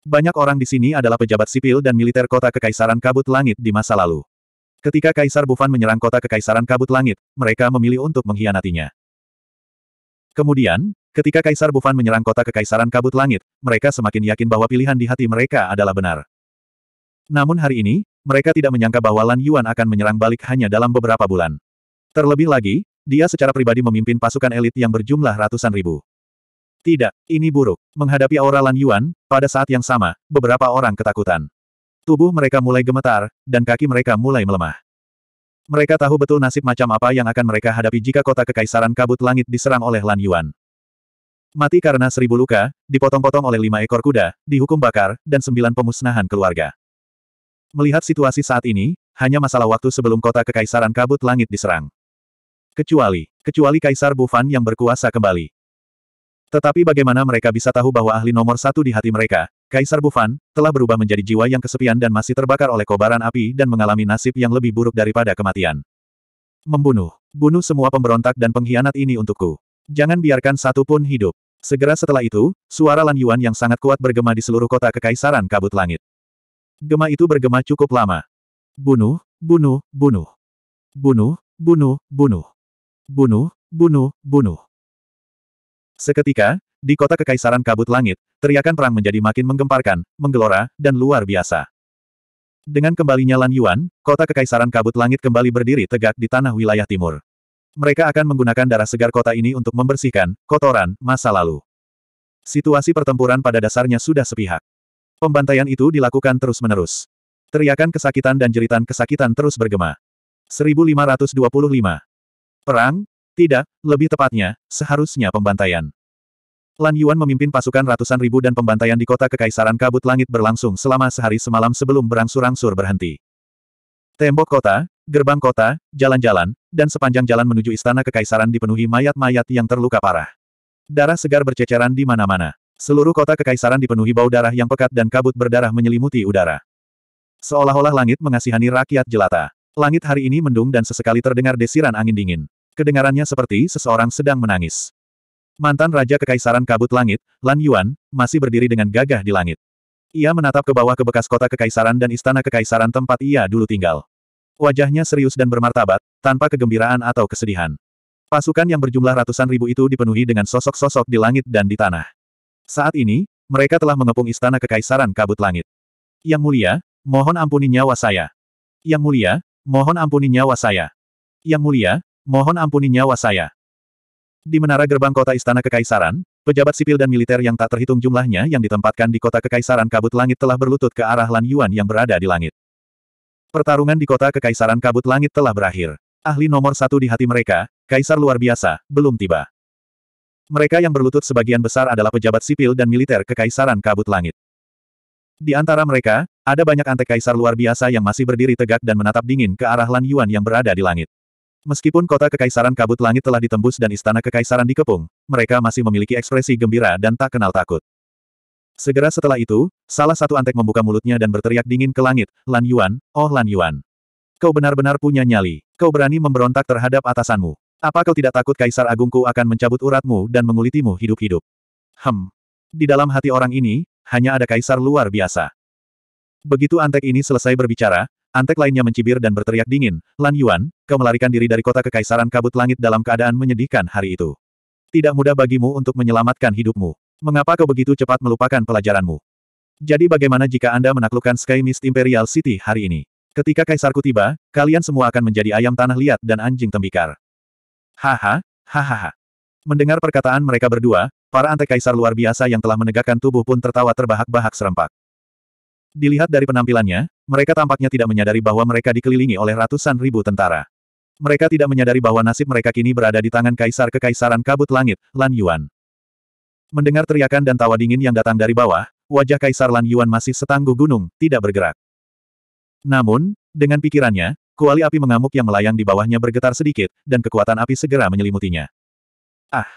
Banyak orang di sini adalah pejabat sipil dan militer kota Kekaisaran Kabut Langit di masa lalu. Ketika Kaisar Bufan menyerang kota Kekaisaran Kabut Langit, mereka memilih untuk mengkhianatinya. Kemudian, ketika Kaisar Bufan menyerang kota Kekaisaran Kabut Langit, mereka semakin yakin bahwa pilihan di hati mereka adalah benar. Namun hari ini, mereka tidak menyangka bahwa Lan Yuan akan menyerang balik hanya dalam beberapa bulan. Terlebih lagi, dia secara pribadi memimpin pasukan elit yang berjumlah ratusan ribu. Tidak, ini buruk. Menghadapi aura Lan Yuan, pada saat yang sama, beberapa orang ketakutan. Tubuh mereka mulai gemetar, dan kaki mereka mulai melemah. Mereka tahu betul nasib macam apa yang akan mereka hadapi jika kota kekaisaran kabut langit diserang oleh Lan Yuan. Mati karena seribu luka, dipotong-potong oleh lima ekor kuda, dihukum bakar, dan sembilan pemusnahan keluarga. Melihat situasi saat ini, hanya masalah waktu sebelum kota kekaisaran kabut langit diserang. Kecuali, kecuali Kaisar Bufan yang berkuasa kembali. Tetapi bagaimana mereka bisa tahu bahwa ahli nomor satu di hati mereka, Kaisar Bufan, telah berubah menjadi jiwa yang kesepian dan masih terbakar oleh kobaran api dan mengalami nasib yang lebih buruk daripada kematian. Membunuh. Bunuh semua pemberontak dan pengkhianat ini untukku. Jangan biarkan satu pun hidup. Segera setelah itu, suara Lan Yuan yang sangat kuat bergema di seluruh kota Kekaisaran Kabut Langit. Gema itu bergema cukup lama. Bunuh, bunuh, bunuh. Bunuh, bunuh, bunuh. Bunuh, bunuh, bunuh. Seketika, di kota Kekaisaran Kabut Langit, teriakan perang menjadi makin menggemparkan, menggelora, dan luar biasa. Dengan kembalinya Lan Yuan, kota Kekaisaran Kabut Langit kembali berdiri tegak di tanah wilayah timur. Mereka akan menggunakan darah segar kota ini untuk membersihkan kotoran masa lalu. Situasi pertempuran pada dasarnya sudah sepihak. Pembantaian itu dilakukan terus-menerus. Teriakan kesakitan dan jeritan kesakitan terus bergema. 1525. Perang, tidak, lebih tepatnya, seharusnya pembantaian. Lan Yuan memimpin pasukan ratusan ribu dan pembantaian di kota Kekaisaran Kabut Langit berlangsung selama sehari semalam sebelum berangsur-angsur berhenti. Tembok kota, gerbang kota, jalan-jalan, dan sepanjang jalan menuju istana Kekaisaran dipenuhi mayat-mayat yang terluka parah. Darah segar berceceran di mana-mana. Seluruh kota Kekaisaran dipenuhi bau darah yang pekat dan kabut berdarah menyelimuti udara. Seolah-olah langit mengasihani rakyat jelata. Langit hari ini mendung dan sesekali terdengar desiran angin dingin. Kedengarannya seperti seseorang sedang menangis. Mantan Raja Kekaisaran Kabut Langit, Lan Yuan, masih berdiri dengan gagah di langit. Ia menatap ke bawah ke bekas kota Kekaisaran dan Istana Kekaisaran tempat ia dulu tinggal. Wajahnya serius dan bermartabat, tanpa kegembiraan atau kesedihan. Pasukan yang berjumlah ratusan ribu itu dipenuhi dengan sosok-sosok di langit dan di tanah. Saat ini, mereka telah mengepung Istana Kekaisaran Kabut Langit. Yang mulia, mohon ampuni nyawa saya. Yang mulia, mohon ampuni nyawa saya. Yang mulia, Mohon ampuni nyawa saya. Di menara gerbang kota Istana Kekaisaran, pejabat sipil dan militer yang tak terhitung jumlahnya yang ditempatkan di kota Kekaisaran Kabut Langit telah berlutut ke arah Lan Yuan yang berada di langit. Pertarungan di kota Kekaisaran Kabut Langit telah berakhir. Ahli nomor satu di hati mereka, Kaisar luar biasa, belum tiba. Mereka yang berlutut sebagian besar adalah pejabat sipil dan militer Kekaisaran Kabut Langit. Di antara mereka, ada banyak antek kaisar luar biasa yang masih berdiri tegak dan menatap dingin ke arah Lan Yuan yang berada di langit. Meskipun kota Kekaisaran Kabut Langit telah ditembus dan istana Kekaisaran dikepung, mereka masih memiliki ekspresi gembira dan tak kenal takut. Segera setelah itu, salah satu antek membuka mulutnya dan berteriak dingin ke langit, Lan Yuan, oh Lan Yuan. Kau benar-benar punya nyali. Kau berani memberontak terhadap atasanmu. Apa kau tidak takut Kaisar Agungku akan mencabut uratmu dan mengulitimu hidup-hidup? Hem. Di dalam hati orang ini, hanya ada Kaisar luar biasa. Begitu antek ini selesai berbicara, Antek lainnya mencibir dan berteriak dingin, Lan Yuan, kau melarikan diri dari kota kekaisaran kabut langit dalam keadaan menyedihkan hari itu. Tidak mudah bagimu untuk menyelamatkan hidupmu. Mengapa kau begitu cepat melupakan pelajaranmu? Jadi bagaimana jika Anda menaklukkan Sky Mist Imperial City hari ini? Ketika kaisarku tiba, kalian semua akan menjadi ayam tanah liat dan anjing tembikar. Haha, hahaha. Mendengar perkataan mereka berdua, para antek kaisar luar biasa yang telah menegakkan tubuh pun tertawa terbahak-bahak serempak. Dilihat dari penampilannya, mereka tampaknya tidak menyadari bahwa mereka dikelilingi oleh ratusan ribu tentara. Mereka tidak menyadari bahwa nasib mereka kini berada di tangan Kaisar Kekaisaran Kabut Langit, Lan Yuan. Mendengar teriakan dan tawa dingin yang datang dari bawah, wajah Kaisar Lan Yuan masih setangguh gunung, tidak bergerak. Namun, dengan pikirannya, kuali api mengamuk yang melayang di bawahnya bergetar sedikit, dan kekuatan api segera menyelimutinya. Ah!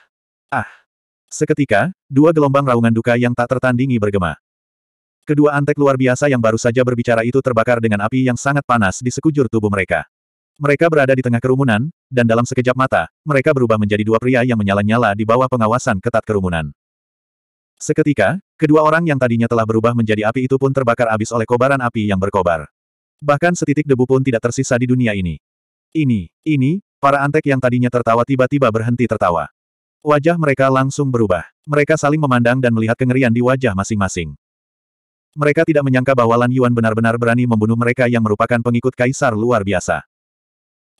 Ah! Seketika, dua gelombang raungan duka yang tak tertandingi bergema. Kedua antek luar biasa yang baru saja berbicara itu terbakar dengan api yang sangat panas di sekujur tubuh mereka. Mereka berada di tengah kerumunan, dan dalam sekejap mata, mereka berubah menjadi dua pria yang menyala-nyala di bawah pengawasan ketat kerumunan. Seketika, kedua orang yang tadinya telah berubah menjadi api itu pun terbakar habis oleh kobaran api yang berkobar. Bahkan setitik debu pun tidak tersisa di dunia ini. Ini, ini, para antek yang tadinya tertawa tiba-tiba berhenti tertawa. Wajah mereka langsung berubah. Mereka saling memandang dan melihat kengerian di wajah masing-masing. Mereka tidak menyangka bahwa Lan Yuan benar-benar berani membunuh mereka yang merupakan pengikut kaisar luar biasa.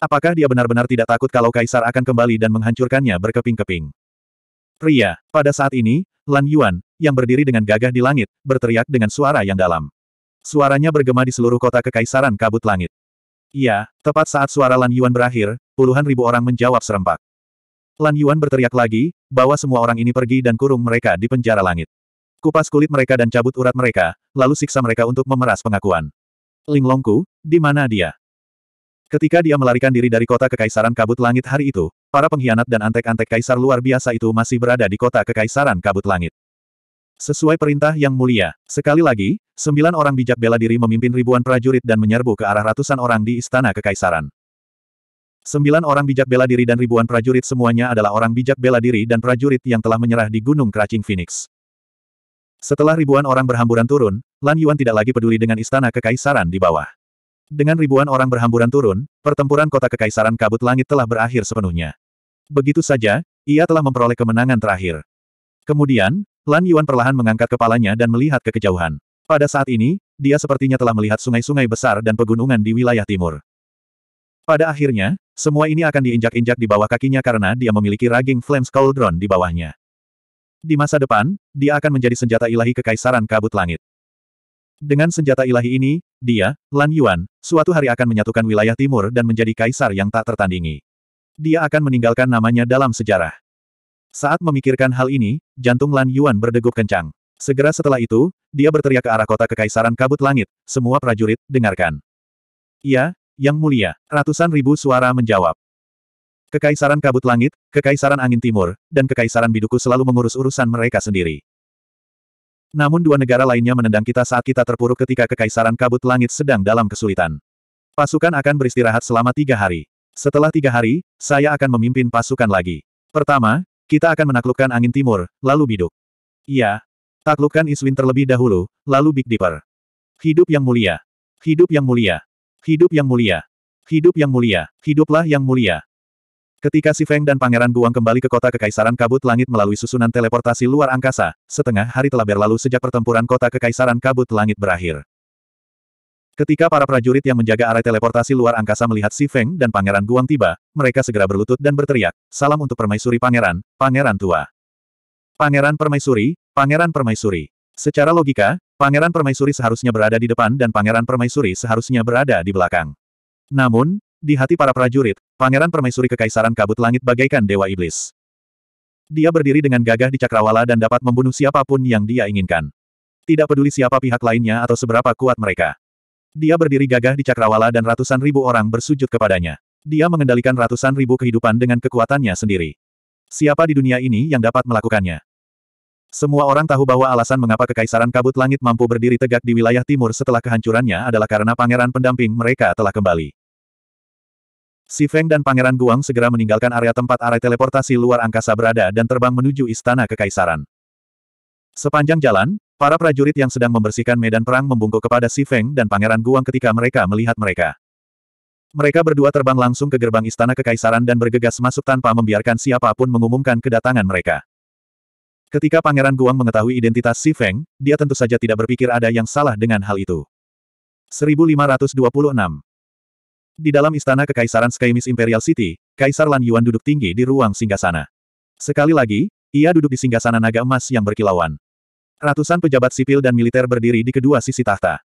Apakah dia benar-benar tidak takut kalau kaisar akan kembali dan menghancurkannya berkeping-keping? Pria, pada saat ini, Lan Yuan, yang berdiri dengan gagah di langit, berteriak dengan suara yang dalam. Suaranya bergema di seluruh kota kekaisaran kabut langit. Iya, tepat saat suara Lan Yuan berakhir, puluhan ribu orang menjawab serempak. Lan Yuan berteriak lagi, bahwa semua orang ini pergi dan kurung mereka di penjara langit. Kupas kulit mereka dan cabut urat mereka, lalu siksa mereka untuk memeras pengakuan. Linglongku, di mana dia? Ketika dia melarikan diri dari kota Kekaisaran Kabut Langit hari itu, para pengkhianat dan antek-antek kaisar luar biasa itu masih berada di kota Kekaisaran Kabut Langit. Sesuai perintah yang mulia, sekali lagi, sembilan orang bijak bela diri memimpin ribuan prajurit dan menyerbu ke arah ratusan orang di Istana Kekaisaran. Sembilan orang bijak bela diri dan ribuan prajurit semuanya adalah orang bijak bela diri dan prajurit yang telah menyerah di Gunung Keracing Phoenix. Setelah ribuan orang berhamburan turun, Lan Yuan tidak lagi peduli dengan istana kekaisaran di bawah. Dengan ribuan orang berhamburan turun, pertempuran kota kekaisaran kabut langit telah berakhir sepenuhnya. Begitu saja, ia telah memperoleh kemenangan terakhir. Kemudian, Lan Yuan perlahan mengangkat kepalanya dan melihat ke kejauhan. Pada saat ini, dia sepertinya telah melihat sungai-sungai besar dan pegunungan di wilayah timur. Pada akhirnya, semua ini akan diinjak-injak di bawah kakinya karena dia memiliki raging Flames Cauldron di bawahnya. Di masa depan, dia akan menjadi senjata ilahi kekaisaran kabut langit. Dengan senjata ilahi ini, dia, Lan Yuan, suatu hari akan menyatukan wilayah timur dan menjadi kaisar yang tak tertandingi. Dia akan meninggalkan namanya dalam sejarah. Saat memikirkan hal ini, jantung Lan Yuan berdegup kencang. Segera setelah itu, dia berteriak ke arah kota kekaisaran kabut langit, semua prajurit, dengarkan. Ya, Yang Mulia, ratusan ribu suara menjawab. Kekaisaran Kabut Langit, Kekaisaran Angin Timur, dan Kekaisaran Biduku selalu mengurus urusan mereka sendiri. Namun dua negara lainnya menendang kita saat kita terpuruk ketika Kekaisaran Kabut Langit sedang dalam kesulitan. Pasukan akan beristirahat selama tiga hari. Setelah tiga hari, saya akan memimpin pasukan lagi. Pertama, kita akan menaklukkan Angin Timur, lalu Biduk. Iya. Taklukkan Iswin terlebih dahulu, lalu Big Dipper. Hidup yang mulia. Hidup yang mulia. Hidup yang mulia. Hidup yang mulia. Hiduplah yang mulia. Ketika si Feng dan Pangeran Guang kembali ke kota Kekaisaran Kabut Langit melalui susunan teleportasi luar angkasa, setengah hari telah berlalu sejak pertempuran kota Kekaisaran Kabut Langit berakhir. Ketika para prajurit yang menjaga area teleportasi luar angkasa melihat si Feng dan Pangeran Guang tiba, mereka segera berlutut dan berteriak, salam untuk permaisuri pangeran, pangeran tua. Pangeran permaisuri, pangeran permaisuri. Secara logika, pangeran permaisuri seharusnya berada di depan dan pangeran permaisuri seharusnya berada di belakang. Namun, di hati para prajurit, pangeran permaisuri kekaisaran kabut langit bagaikan dewa iblis. Dia berdiri dengan gagah di cakrawala dan dapat membunuh siapapun yang dia inginkan. Tidak peduli siapa pihak lainnya atau seberapa kuat mereka. Dia berdiri gagah di cakrawala dan ratusan ribu orang bersujud kepadanya. Dia mengendalikan ratusan ribu kehidupan dengan kekuatannya sendiri. Siapa di dunia ini yang dapat melakukannya? Semua orang tahu bahwa alasan mengapa Kekaisaran Kabut Langit mampu berdiri tegak di wilayah timur setelah kehancurannya adalah karena pangeran pendamping mereka telah kembali. Si Feng dan Pangeran Guang segera meninggalkan area tempat arai teleportasi luar angkasa berada dan terbang menuju Istana Kekaisaran. Sepanjang jalan, para prajurit yang sedang membersihkan medan perang membungkuk kepada Si Feng dan Pangeran Guang ketika mereka melihat mereka. Mereka berdua terbang langsung ke gerbang Istana Kekaisaran dan bergegas masuk tanpa membiarkan siapapun mengumumkan kedatangan mereka. Ketika Pangeran Guang mengetahui identitas Si Feng, dia tentu saja tidak berpikir ada yang salah dengan hal itu. 1526 di dalam istana kekaisaran Skymis Imperial City, Kaisar Lan Yuan duduk tinggi di ruang singgasana. Sekali lagi, ia duduk di singgasana naga emas yang berkilauan. Ratusan pejabat sipil dan militer berdiri di kedua sisi tahta.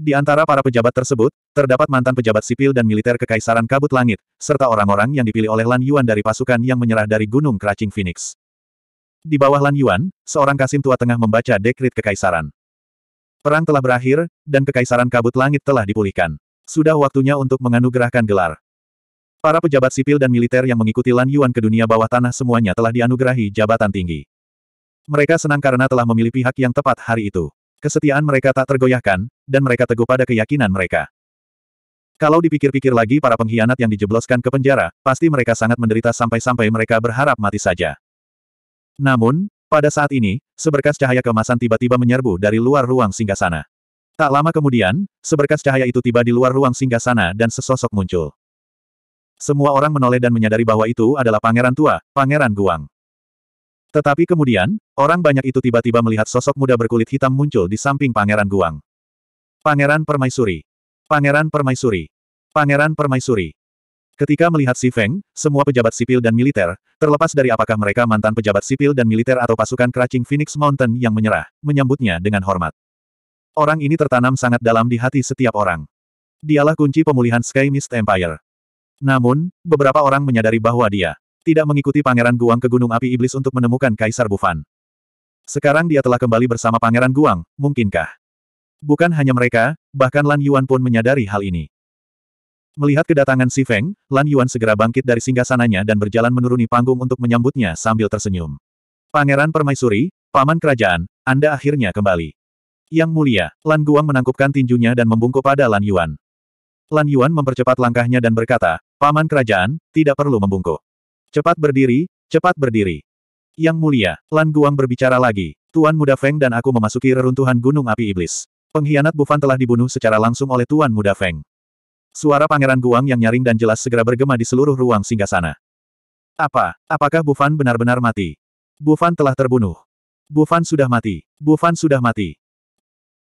Di antara para pejabat tersebut, terdapat mantan pejabat sipil dan militer Kekaisaran Kabut Langit, serta orang-orang yang dipilih oleh Lan Yuan dari pasukan yang menyerah dari Gunung Keracing Phoenix. Di bawah Lan Yuan, seorang kasim tua tengah membaca dekrit Kekaisaran. Perang telah berakhir, dan Kekaisaran Kabut Langit telah dipulihkan. Sudah waktunya untuk menganugerahkan gelar. Para pejabat sipil dan militer yang mengikuti Lan Yuan ke dunia bawah tanah semuanya telah dianugerahi jabatan tinggi. Mereka senang karena telah memilih pihak yang tepat hari itu. Kesetiaan mereka tak tergoyahkan, dan mereka teguh pada keyakinan mereka. Kalau dipikir-pikir lagi para pengkhianat yang dijebloskan ke penjara, pasti mereka sangat menderita sampai-sampai mereka berharap mati saja. Namun, pada saat ini, seberkas cahaya kemasan tiba-tiba menyerbu dari luar ruang singgasana. Tak lama kemudian, seberkas cahaya itu tiba di luar ruang singgah sana dan sesosok muncul. Semua orang menoleh dan menyadari bahwa itu adalah pangeran tua, pangeran Guang. Tetapi kemudian, orang banyak itu tiba-tiba melihat sosok muda berkulit hitam muncul di samping pangeran Guang. Pangeran Permaisuri. Pangeran Permaisuri. Pangeran Permaisuri. Ketika melihat Si Feng, semua pejabat sipil dan militer, terlepas dari apakah mereka mantan pejabat sipil dan militer atau pasukan Kracing Phoenix Mountain yang menyerah, menyambutnya dengan hormat. Orang ini tertanam sangat dalam di hati setiap orang. Dialah kunci pemulihan Sky Mist Empire. Namun, beberapa orang menyadari bahwa dia tidak mengikuti Pangeran Guang ke Gunung Api Iblis untuk menemukan Kaisar Bufan. Sekarang dia telah kembali bersama Pangeran Guang, mungkinkah? Bukan hanya mereka, bahkan Lan Yuan pun menyadari hal ini. Melihat kedatangan Si Feng, Lan Yuan segera bangkit dari singgasananya dan berjalan menuruni panggung untuk menyambutnya sambil tersenyum. Pangeran Permaisuri, Paman Kerajaan, Anda akhirnya kembali. Yang mulia, Lan Guang menangkupkan tinjunya dan membungkuk pada Lan Yuan. Lan Yuan mempercepat langkahnya dan berkata, Paman kerajaan, tidak perlu membungkuk. Cepat berdiri, cepat berdiri. Yang mulia, Lan Guang berbicara lagi, Tuan Muda Feng dan aku memasuki reruntuhan Gunung Api Iblis. Pengkhianat Bufan telah dibunuh secara langsung oleh Tuan Muda Feng. Suara Pangeran Guang yang nyaring dan jelas segera bergema di seluruh ruang singgasana. Apa? Apakah Bufan benar-benar mati? Bufan telah terbunuh. Bufan sudah mati. Bufan sudah mati.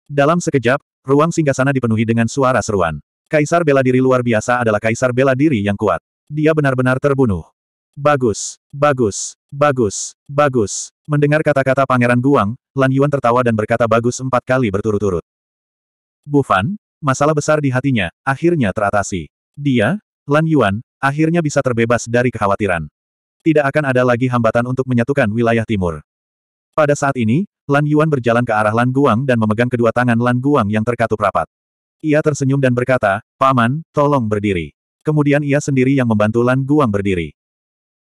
Dalam sekejap, ruang singgasana dipenuhi dengan suara seruan. Kaisar bela diri luar biasa adalah kaisar bela diri yang kuat. Dia benar-benar terbunuh. Bagus, bagus, bagus, bagus. Mendengar kata-kata Pangeran Guang, Lan Yuan tertawa dan berkata bagus empat kali berturut-turut. Bufan, masalah besar di hatinya, akhirnya teratasi. Dia, Lan Yuan, akhirnya bisa terbebas dari kekhawatiran. Tidak akan ada lagi hambatan untuk menyatukan wilayah timur. Pada saat ini, Lan Yuan berjalan ke arah Lan Guang dan memegang kedua tangan Lan Guang yang terkatup rapat. Ia tersenyum dan berkata, Paman, tolong berdiri. Kemudian ia sendiri yang membantu Lan Guang berdiri.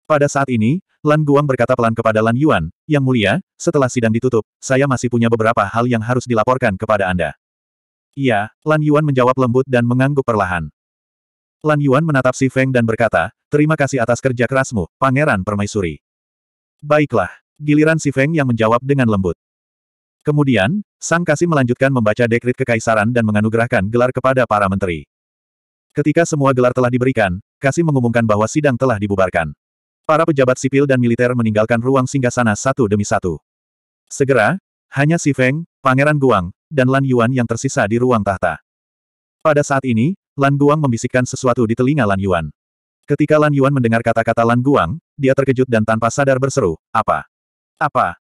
Pada saat ini, Lan Guang berkata pelan kepada Lan Yuan, Yang mulia, setelah sidang ditutup, saya masih punya beberapa hal yang harus dilaporkan kepada Anda. Iya, Lan Yuan menjawab lembut dan mengangguk perlahan. Lan Yuan menatap Si Feng dan berkata, Terima kasih atas kerja kerasmu, Pangeran Permaisuri. Baiklah, Giliran si Feng yang menjawab dengan lembut. Kemudian, Sang Kasih melanjutkan membaca dekrit kekaisaran dan menganugerahkan gelar kepada para menteri. Ketika semua gelar telah diberikan, Kasih mengumumkan bahwa sidang telah dibubarkan. Para pejabat sipil dan militer meninggalkan ruang singgasana satu demi satu. Segera, hanya Si Feng, Pangeran Guang, dan Lan Yuan yang tersisa di ruang tahta. Pada saat ini, Lan Guang membisikkan sesuatu di telinga Lan Yuan. Ketika Lan Yuan mendengar kata-kata Lan Guang, dia terkejut dan tanpa sadar berseru, apa? Apa?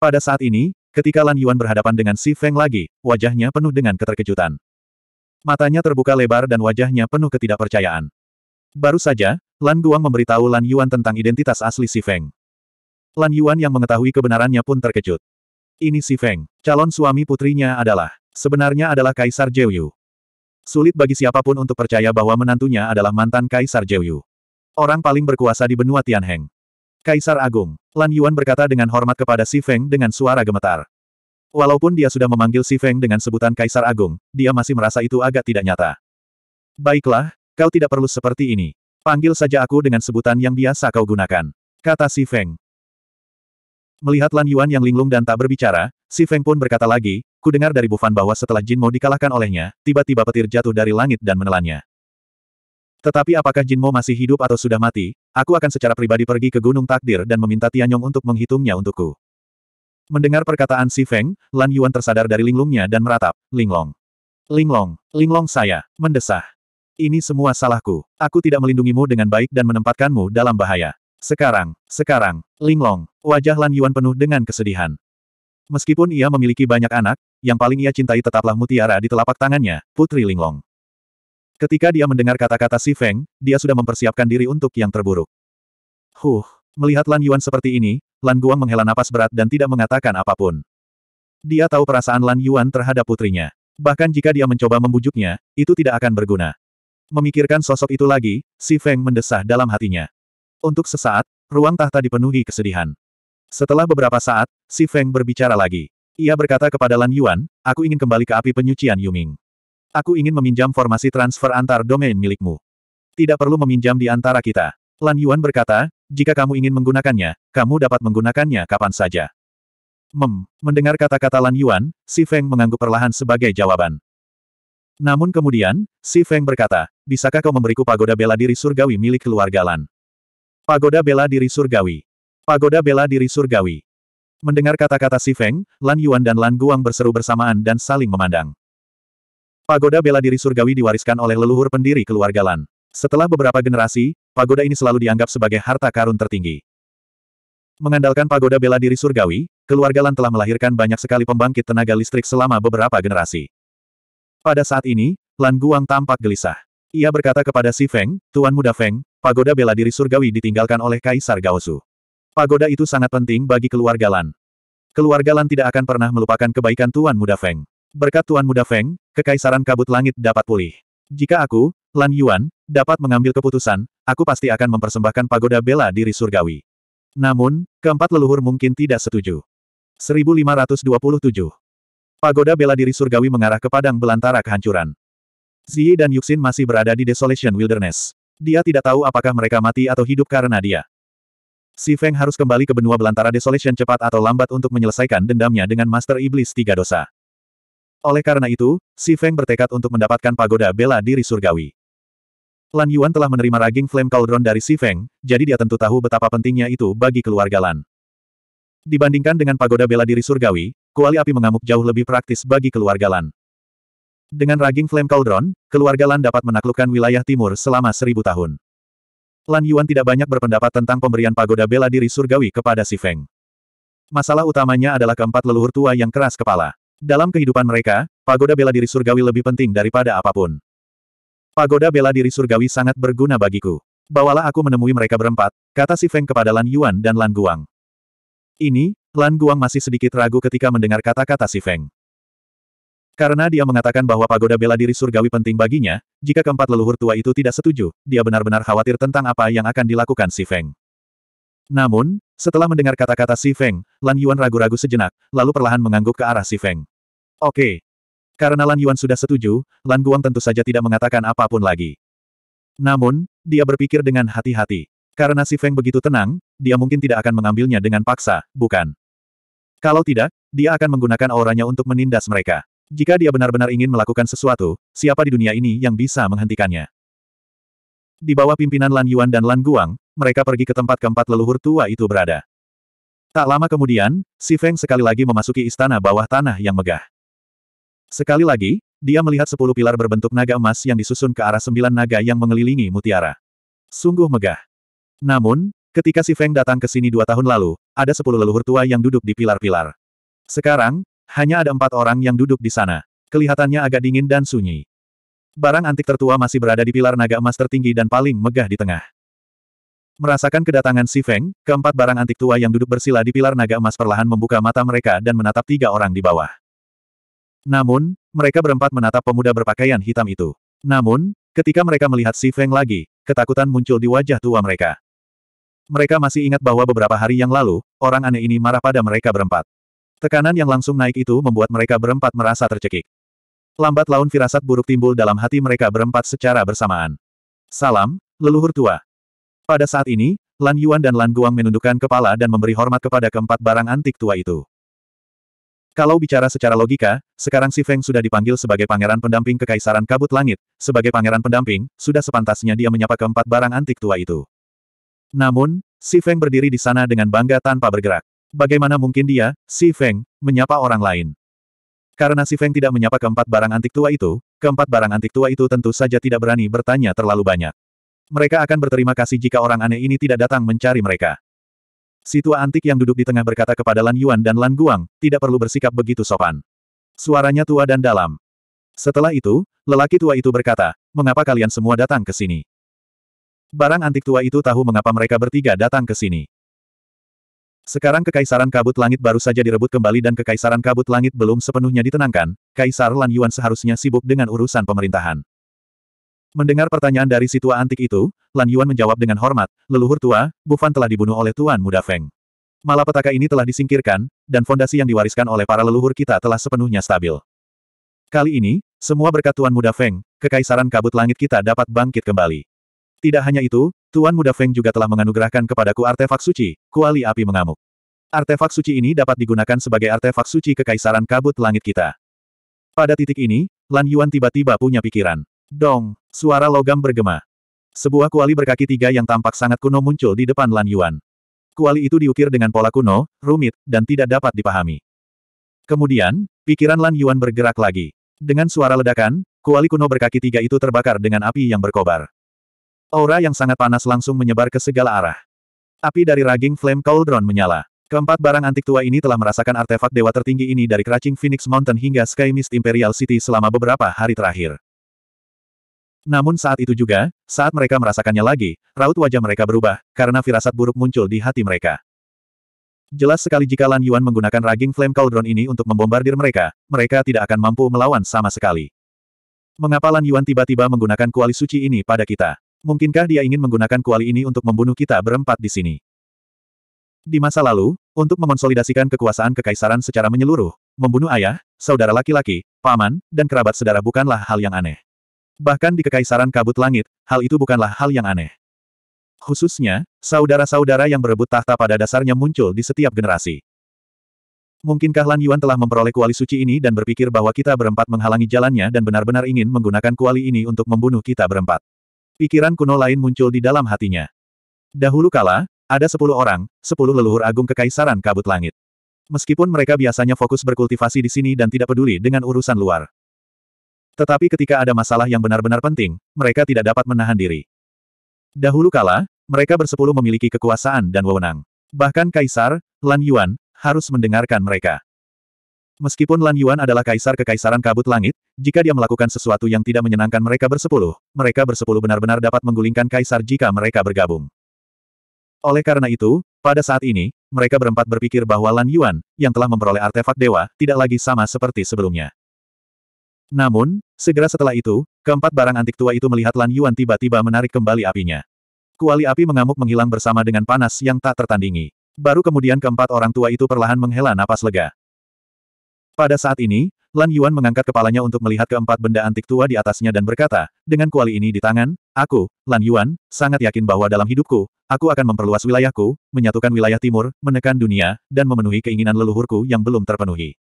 Pada saat ini, ketika Lan Yuan berhadapan dengan Si Feng lagi, wajahnya penuh dengan keterkejutan. Matanya terbuka lebar dan wajahnya penuh ketidakpercayaan. Baru saja, Lan Guang memberitahu Lan Yuan tentang identitas asli Si Feng. Lan Yuan yang mengetahui kebenarannya pun terkejut. Ini Si Feng, calon suami putrinya adalah, sebenarnya adalah Kaisar Jeyu. Sulit bagi siapapun untuk percaya bahwa menantunya adalah mantan Kaisar Jeyu. Orang paling berkuasa di benua Tianheng. Kaisar Agung. Lan Yuan berkata dengan hormat kepada Si Feng dengan suara gemetar. Walaupun dia sudah memanggil Si Feng dengan sebutan Kaisar Agung, dia masih merasa itu agak tidak nyata. Baiklah, kau tidak perlu seperti ini. Panggil saja aku dengan sebutan yang biasa kau gunakan. Kata Si Feng. Melihat Lan Yuan yang linglung dan tak berbicara, Si Feng pun berkata lagi, ku dengar dari Bufan bahwa setelah Jin Mo dikalahkan olehnya, tiba-tiba petir jatuh dari langit dan menelannya. Tetapi apakah Jinmo masih hidup atau sudah mati, aku akan secara pribadi pergi ke Gunung Takdir dan meminta Tianyong untuk menghitungnya untukku. Mendengar perkataan Si Feng, Lan Yuan tersadar dari linglungnya dan meratap, linglong. Linglong, linglong saya, mendesah. Ini semua salahku. Aku tidak melindungimu dengan baik dan menempatkanmu dalam bahaya. Sekarang, sekarang, linglong, wajah Lan Yuan penuh dengan kesedihan. Meskipun ia memiliki banyak anak, yang paling ia cintai tetaplah mutiara di telapak tangannya, Putri Linglong. Ketika dia mendengar kata-kata Si Feng, dia sudah mempersiapkan diri untuk yang terburuk. Huh, melihat Lan Yuan seperti ini, Lan Guang menghela napas berat dan tidak mengatakan apapun. Dia tahu perasaan Lan Yuan terhadap putrinya. Bahkan jika dia mencoba membujuknya, itu tidak akan berguna. Memikirkan sosok itu lagi, Si Feng mendesah dalam hatinya. Untuk sesaat, ruang tahta dipenuhi kesedihan. Setelah beberapa saat, Si Feng berbicara lagi. Ia berkata kepada Lan Yuan, aku ingin kembali ke api penyucian Yuming. Aku ingin meminjam formasi transfer antar domain milikmu. Tidak perlu meminjam di antara kita. Lan Yuan berkata, jika kamu ingin menggunakannya, kamu dapat menggunakannya kapan saja. Mem, mendengar kata-kata Lan Yuan, Si Feng mengangguk perlahan sebagai jawaban. Namun kemudian, Si Feng berkata, bisakah kau memberiku pagoda bela diri surgawi milik keluarga Lan? Pagoda bela diri surgawi. Pagoda bela diri surgawi. Mendengar kata-kata Si Feng, Lan Yuan dan Lan Guang berseru bersamaan dan saling memandang. Pagoda bela diri surgawi diwariskan oleh leluhur pendiri keluarga Lan. Setelah beberapa generasi, pagoda ini selalu dianggap sebagai harta karun tertinggi. Mengandalkan pagoda bela diri surgawi, keluarga Lan telah melahirkan banyak sekali pembangkit tenaga listrik selama beberapa generasi. Pada saat ini, Lan Guang tampak gelisah. Ia berkata kepada Si Feng, Tuan Muda Feng, pagoda bela diri surgawi ditinggalkan oleh Kaisar Gaosu. Pagoda itu sangat penting bagi keluarga Lan. Keluarga Lan tidak akan pernah melupakan kebaikan Tuan Muda Feng. Berkat Tuan Muda Feng, Kekaisaran Kabut Langit dapat pulih. Jika aku, Lan Yuan, dapat mengambil keputusan, aku pasti akan mempersembahkan pagoda bela diri surgawi. Namun, keempat leluhur mungkin tidak setuju. 1527. Pagoda bela diri surgawi mengarah ke padang belantara kehancuran. Ziyi dan Yuxin masih berada di Desolation Wilderness. Dia tidak tahu apakah mereka mati atau hidup karena dia. Si Feng harus kembali ke benua belantara Desolation cepat atau lambat untuk menyelesaikan dendamnya dengan Master Iblis Tiga Dosa. Oleh karena itu, Si Feng bertekad untuk mendapatkan pagoda bela diri surgawi. Lan Yuan telah menerima raging flame cauldron dari Si Feng, jadi dia tentu tahu betapa pentingnya itu bagi keluarga Lan. Dibandingkan dengan pagoda bela diri surgawi, kuali api mengamuk jauh lebih praktis bagi keluarga Lan. Dengan raging flame cauldron, keluarga Lan dapat menaklukkan wilayah timur selama seribu tahun. Lan Yuan tidak banyak berpendapat tentang pemberian pagoda bela diri surgawi kepada Si Feng. Masalah utamanya adalah keempat leluhur tua yang keras kepala. Dalam kehidupan mereka, pagoda bela diri surgawi lebih penting daripada apapun. Pagoda bela diri surgawi sangat berguna bagiku. Bawalah aku menemui mereka berempat, kata si Feng kepada Lan Yuan dan Lan Guang. Ini, Lan Guang masih sedikit ragu ketika mendengar kata-kata si Feng. Karena dia mengatakan bahwa pagoda bela diri surgawi penting baginya, jika keempat leluhur tua itu tidak setuju, dia benar-benar khawatir tentang apa yang akan dilakukan si Feng. Namun, setelah mendengar kata-kata si Feng, Lan Yuan ragu-ragu sejenak, lalu perlahan mengangguk ke arah si Feng. Oke. Karena Lan Yuan sudah setuju, Lan Guang tentu saja tidak mengatakan apapun lagi. Namun, dia berpikir dengan hati-hati. Karena si Feng begitu tenang, dia mungkin tidak akan mengambilnya dengan paksa, bukan? Kalau tidak, dia akan menggunakan auranya untuk menindas mereka. Jika dia benar-benar ingin melakukan sesuatu, siapa di dunia ini yang bisa menghentikannya? Di bawah pimpinan Lan Yuan dan Lan Guang, mereka pergi ke tempat keempat leluhur tua itu berada. Tak lama kemudian, Si Feng sekali lagi memasuki istana bawah tanah yang megah. Sekali lagi, dia melihat sepuluh pilar berbentuk naga emas yang disusun ke arah sembilan naga yang mengelilingi mutiara. Sungguh megah. Namun, ketika si Feng datang ke sini dua tahun lalu, ada sepuluh leluhur tua yang duduk di pilar-pilar. Sekarang, hanya ada empat orang yang duduk di sana. Kelihatannya agak dingin dan sunyi. Barang antik tertua masih berada di pilar naga emas tertinggi dan paling megah di tengah. Merasakan kedatangan si Feng, keempat barang antik tua yang duduk bersila di pilar naga emas perlahan membuka mata mereka dan menatap tiga orang di bawah. Namun, mereka berempat menatap pemuda berpakaian hitam itu. Namun, ketika mereka melihat Si Feng lagi, ketakutan muncul di wajah tua mereka. Mereka masih ingat bahwa beberapa hari yang lalu, orang aneh ini marah pada mereka berempat. Tekanan yang langsung naik itu membuat mereka berempat merasa tercekik. Lambat laun firasat buruk timbul dalam hati mereka berempat secara bersamaan. Salam, leluhur tua. Pada saat ini, Lan Yuan dan Lan Guang menundukkan kepala dan memberi hormat kepada keempat barang antik tua itu. Kalau bicara secara logika, sekarang si Feng sudah dipanggil sebagai pangeran pendamping kekaisaran kabut langit, sebagai pangeran pendamping, sudah sepantasnya dia menyapa keempat barang antik tua itu. Namun, si Feng berdiri di sana dengan bangga tanpa bergerak. Bagaimana mungkin dia, si Feng, menyapa orang lain? Karena si Feng tidak menyapa keempat barang antik tua itu, keempat barang antik tua itu tentu saja tidak berani bertanya terlalu banyak. Mereka akan berterima kasih jika orang aneh ini tidak datang mencari mereka. Si antik yang duduk di tengah berkata kepada Lan Yuan dan Lan Guang, tidak perlu bersikap begitu sopan. Suaranya tua dan dalam. Setelah itu, lelaki tua itu berkata, mengapa kalian semua datang ke sini? Barang antik tua itu tahu mengapa mereka bertiga datang ke sini. Sekarang Kekaisaran Kabut Langit baru saja direbut kembali dan Kekaisaran Kabut Langit belum sepenuhnya ditenangkan, Kaisar Lan Yuan seharusnya sibuk dengan urusan pemerintahan. Mendengar pertanyaan dari si tua antik itu, Lan Yuan menjawab dengan hormat, leluhur tua, Bufan telah dibunuh oleh Tuan Muda Feng. Malapetaka ini telah disingkirkan, dan fondasi yang diwariskan oleh para leluhur kita telah sepenuhnya stabil. Kali ini, semua berkat Tuan Muda Feng, kekaisaran kabut langit kita dapat bangkit kembali. Tidak hanya itu, Tuan Muda Feng juga telah menganugerahkan kepadaku artefak suci, kuali api mengamuk. Artefak suci ini dapat digunakan sebagai artefak suci kekaisaran kabut langit kita. Pada titik ini, Lan Yuan tiba-tiba punya pikiran. Dong, suara logam bergema. Sebuah kuali berkaki tiga yang tampak sangat kuno muncul di depan Lan Yuan. Kuali itu diukir dengan pola kuno, rumit, dan tidak dapat dipahami. Kemudian, pikiran Lan Yuan bergerak lagi. Dengan suara ledakan, kuali kuno berkaki tiga itu terbakar dengan api yang berkobar. Aura yang sangat panas langsung menyebar ke segala arah. Api dari raging Flame Cauldron menyala. Keempat barang antik tua ini telah merasakan artefak dewa tertinggi ini dari Kracing Phoenix Mountain hingga Sky Mist Imperial City selama beberapa hari terakhir. Namun saat itu juga, saat mereka merasakannya lagi, raut wajah mereka berubah, karena firasat buruk muncul di hati mereka. Jelas sekali jika Lan Yuan menggunakan raging flame cauldron ini untuk membombardir mereka, mereka tidak akan mampu melawan sama sekali. Mengapa Lan Yuan tiba-tiba menggunakan kuali suci ini pada kita? Mungkinkah dia ingin menggunakan kuali ini untuk membunuh kita berempat di sini? Di masa lalu, untuk mengonsolidasikan kekuasaan kekaisaran secara menyeluruh, membunuh ayah, saudara laki-laki, paman, dan kerabat sedara bukanlah hal yang aneh. Bahkan di Kekaisaran Kabut Langit, hal itu bukanlah hal yang aneh. Khususnya, saudara-saudara yang berebut tahta pada dasarnya muncul di setiap generasi. Mungkinkah Lan Yuan telah memperoleh kuali suci ini dan berpikir bahwa kita berempat menghalangi jalannya dan benar-benar ingin menggunakan kuali ini untuk membunuh kita berempat? Pikiran kuno lain muncul di dalam hatinya. Dahulu kala, ada sepuluh orang, sepuluh leluhur agung kekaisaran kabut langit. Meskipun mereka biasanya fokus berkultivasi di sini dan tidak peduli dengan urusan luar. Tetapi ketika ada masalah yang benar-benar penting, mereka tidak dapat menahan diri. Dahulu kala, mereka bersepuluh memiliki kekuasaan dan wewenang. Bahkan Kaisar, Lan Yuan, harus mendengarkan mereka. Meskipun Lan Yuan adalah kaisar kekaisaran kabut langit, jika dia melakukan sesuatu yang tidak menyenangkan mereka bersepuluh, mereka bersepuluh benar-benar dapat menggulingkan kaisar jika mereka bergabung. Oleh karena itu, pada saat ini, mereka berempat berpikir bahwa Lan Yuan, yang telah memperoleh artefak dewa, tidak lagi sama seperti sebelumnya. Namun, segera setelah itu, keempat barang antik tua itu melihat Lan Yuan tiba-tiba menarik kembali apinya. Kuali api mengamuk menghilang bersama dengan panas yang tak tertandingi. Baru kemudian keempat orang tua itu perlahan menghela napas lega. Pada saat ini, Lan Yuan mengangkat kepalanya untuk melihat keempat benda antik tua di atasnya dan berkata, dengan kuali ini di tangan, aku, Lan Yuan, sangat yakin bahwa dalam hidupku, aku akan memperluas wilayahku, menyatukan wilayah timur, menekan dunia, dan memenuhi keinginan leluhurku yang belum terpenuhi.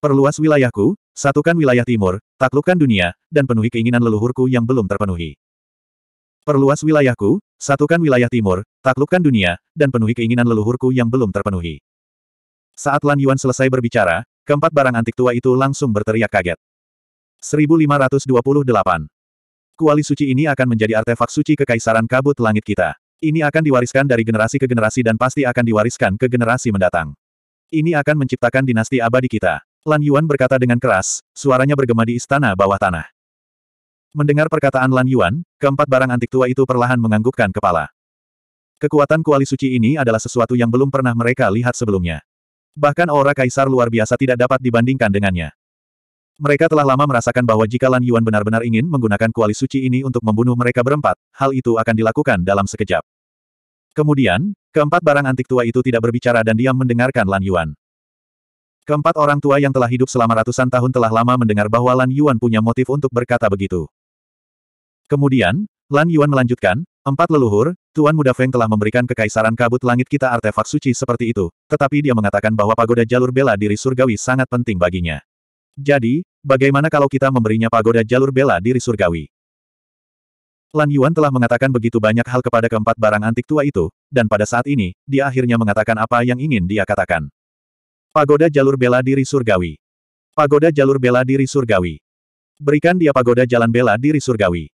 Perluas wilayahku, satukan wilayah timur, taklukkan dunia, dan penuhi keinginan leluhurku yang belum terpenuhi. Perluas wilayahku, satukan wilayah timur, taklukkan dunia, dan penuhi keinginan leluhurku yang belum terpenuhi. Saat Lan Yuan selesai berbicara, keempat barang antik tua itu langsung berteriak kaget. 1528. Kuali suci ini akan menjadi artefak suci kekaisaran kabut langit kita. Ini akan diwariskan dari generasi ke generasi dan pasti akan diwariskan ke generasi mendatang. Ini akan menciptakan dinasti abadi kita. Lan Yuan berkata dengan keras, suaranya bergema di istana bawah tanah. Mendengar perkataan Lan Yuan, keempat barang antik tua itu perlahan menganggukkan kepala. Kekuatan kuali suci ini adalah sesuatu yang belum pernah mereka lihat sebelumnya. Bahkan aura kaisar luar biasa tidak dapat dibandingkan dengannya. Mereka telah lama merasakan bahwa jika Lan Yuan benar-benar ingin menggunakan kuali suci ini untuk membunuh mereka berempat, hal itu akan dilakukan dalam sekejap. Kemudian, keempat barang antik tua itu tidak berbicara dan diam mendengarkan Lan Yuan. Keempat orang tua yang telah hidup selama ratusan tahun telah lama mendengar bahwa Lan Yuan punya motif untuk berkata begitu. Kemudian, Lan Yuan melanjutkan, Empat leluhur, Tuan Muda Feng telah memberikan kekaisaran kabut langit kita artefak suci seperti itu, tetapi dia mengatakan bahwa pagoda jalur bela diri surgawi sangat penting baginya. Jadi, bagaimana kalau kita memberinya pagoda jalur bela diri surgawi? Lan Yuan telah mengatakan begitu banyak hal kepada keempat barang antik tua itu, dan pada saat ini, dia akhirnya mengatakan apa yang ingin dia katakan. Pagoda Jalur Bela Diri Surgawi. Pagoda Jalur Bela Diri Surgawi. Berikan dia pagoda jalan bela diri surgawi.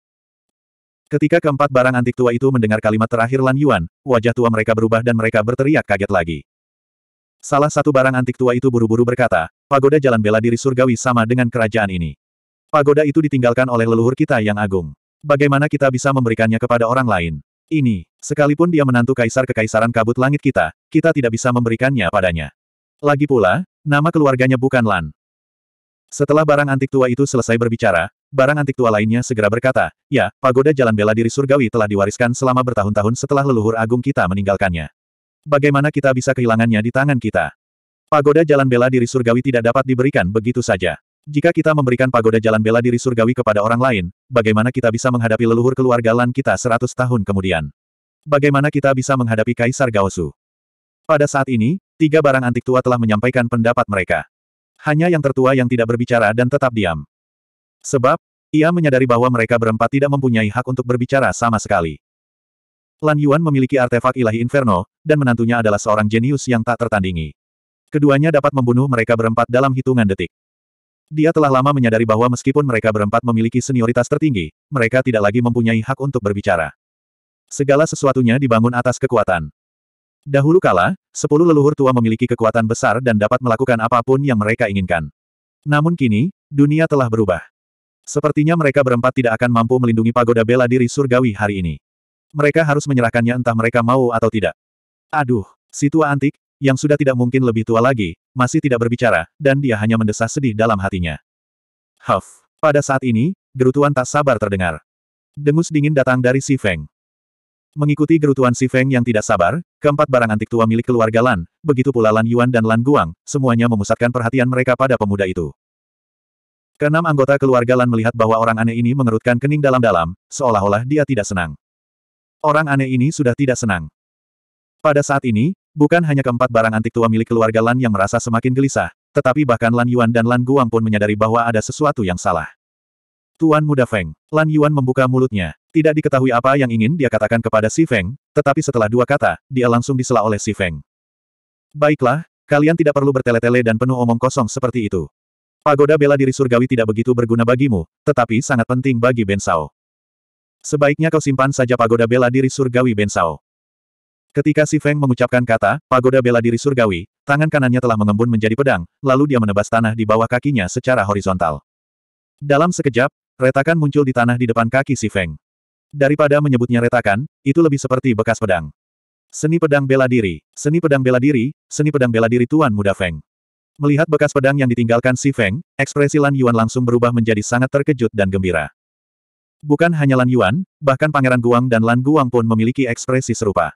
Ketika keempat barang antik tua itu mendengar kalimat terakhir Lan Yuan, wajah tua mereka berubah dan mereka berteriak kaget lagi. Salah satu barang antik tua itu buru-buru berkata, pagoda jalan bela diri surgawi sama dengan kerajaan ini. Pagoda itu ditinggalkan oleh leluhur kita yang agung. Bagaimana kita bisa memberikannya kepada orang lain? Ini, sekalipun dia menantu kaisar kekaisaran kabut langit kita, kita tidak bisa memberikannya padanya. Lagi pula, nama keluarganya bukan Lan. Setelah barang antik tua itu selesai berbicara, barang antik tua lainnya segera berkata, Ya, pagoda jalan bela diri surgawi telah diwariskan selama bertahun-tahun setelah leluhur agung kita meninggalkannya. Bagaimana kita bisa kehilangannya di tangan kita? Pagoda jalan bela diri surgawi tidak dapat diberikan begitu saja. Jika kita memberikan pagoda jalan bela diri surgawi kepada orang lain, bagaimana kita bisa menghadapi leluhur keluarga Lan kita seratus tahun kemudian? Bagaimana kita bisa menghadapi Kaisar Gaosu? Pada saat ini, Tiga barang antik tua telah menyampaikan pendapat mereka. Hanya yang tertua yang tidak berbicara dan tetap diam. Sebab, ia menyadari bahwa mereka berempat tidak mempunyai hak untuk berbicara sama sekali. Lan Yuan memiliki artefak ilahi Inferno, dan menantunya adalah seorang jenius yang tak tertandingi. Keduanya dapat membunuh mereka berempat dalam hitungan detik. Dia telah lama menyadari bahwa meskipun mereka berempat memiliki senioritas tertinggi, mereka tidak lagi mempunyai hak untuk berbicara. Segala sesuatunya dibangun atas kekuatan. Dahulu kala, sepuluh leluhur tua memiliki kekuatan besar dan dapat melakukan apapun yang mereka inginkan. Namun kini, dunia telah berubah. Sepertinya mereka berempat tidak akan mampu melindungi pagoda bela diri surgawi hari ini. Mereka harus menyerahkannya entah mereka mau atau tidak. Aduh, si tua antik, yang sudah tidak mungkin lebih tua lagi, masih tidak berbicara, dan dia hanya mendesah sedih dalam hatinya. Huff. Pada saat ini, gerutuan tak sabar terdengar. Dengus dingin datang dari si Feng. Mengikuti gerutuan Si Feng yang tidak sabar, keempat barang antik tua milik keluarga Lan, begitu pula Lan Yuan dan Lan Guang, semuanya memusatkan perhatian mereka pada pemuda itu. Keenam anggota keluarga Lan melihat bahwa orang aneh ini mengerutkan kening dalam-dalam, seolah-olah dia tidak senang. Orang aneh ini sudah tidak senang. Pada saat ini, bukan hanya keempat barang antik tua milik keluarga Lan yang merasa semakin gelisah, tetapi bahkan Lan Yuan dan Lan Guang pun menyadari bahwa ada sesuatu yang salah. Tuan Muda Feng, Lan Yuan membuka mulutnya, tidak diketahui apa yang ingin dia katakan kepada Si Feng, tetapi setelah dua kata, dia langsung disela oleh Si Feng. Baiklah, kalian tidak perlu bertele-tele dan penuh omong kosong seperti itu. Pagoda bela diri surgawi tidak begitu berguna bagimu, tetapi sangat penting bagi Bensao. Sebaiknya kau simpan saja pagoda bela diri surgawi Bensao. Ketika Si Feng mengucapkan kata, pagoda bela diri surgawi, tangan kanannya telah mengembun menjadi pedang, lalu dia menebas tanah di bawah kakinya secara horizontal. Dalam sekejap, retakan muncul di tanah di depan kaki Si Feng. Daripada menyebutnya retakan, itu lebih seperti bekas pedang. Seni pedang bela diri, seni pedang bela diri, seni pedang bela diri Tuan Muda Feng. Melihat bekas pedang yang ditinggalkan si Feng, ekspresi Lan Yuan langsung berubah menjadi sangat terkejut dan gembira. Bukan hanya Lan Yuan, bahkan Pangeran Guang dan Lan Guang pun memiliki ekspresi serupa.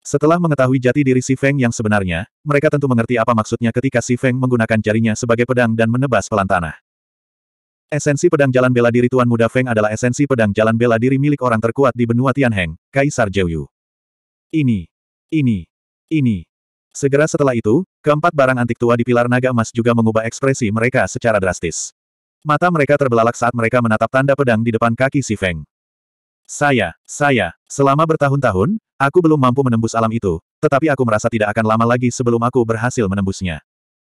Setelah mengetahui jati diri si Feng yang sebenarnya, mereka tentu mengerti apa maksudnya ketika si Feng menggunakan jarinya sebagai pedang dan menebas pelantana. Esensi pedang jalan bela diri Tuan Muda Feng adalah esensi pedang jalan bela diri milik orang terkuat di benua Tianheng, Kaisar Yu. Ini, ini, ini. Segera setelah itu, keempat barang antik tua di pilar naga emas juga mengubah ekspresi mereka secara drastis. Mata mereka terbelalak saat mereka menatap tanda pedang di depan kaki si Feng. Saya, saya, selama bertahun-tahun, aku belum mampu menembus alam itu, tetapi aku merasa tidak akan lama lagi sebelum aku berhasil menembusnya.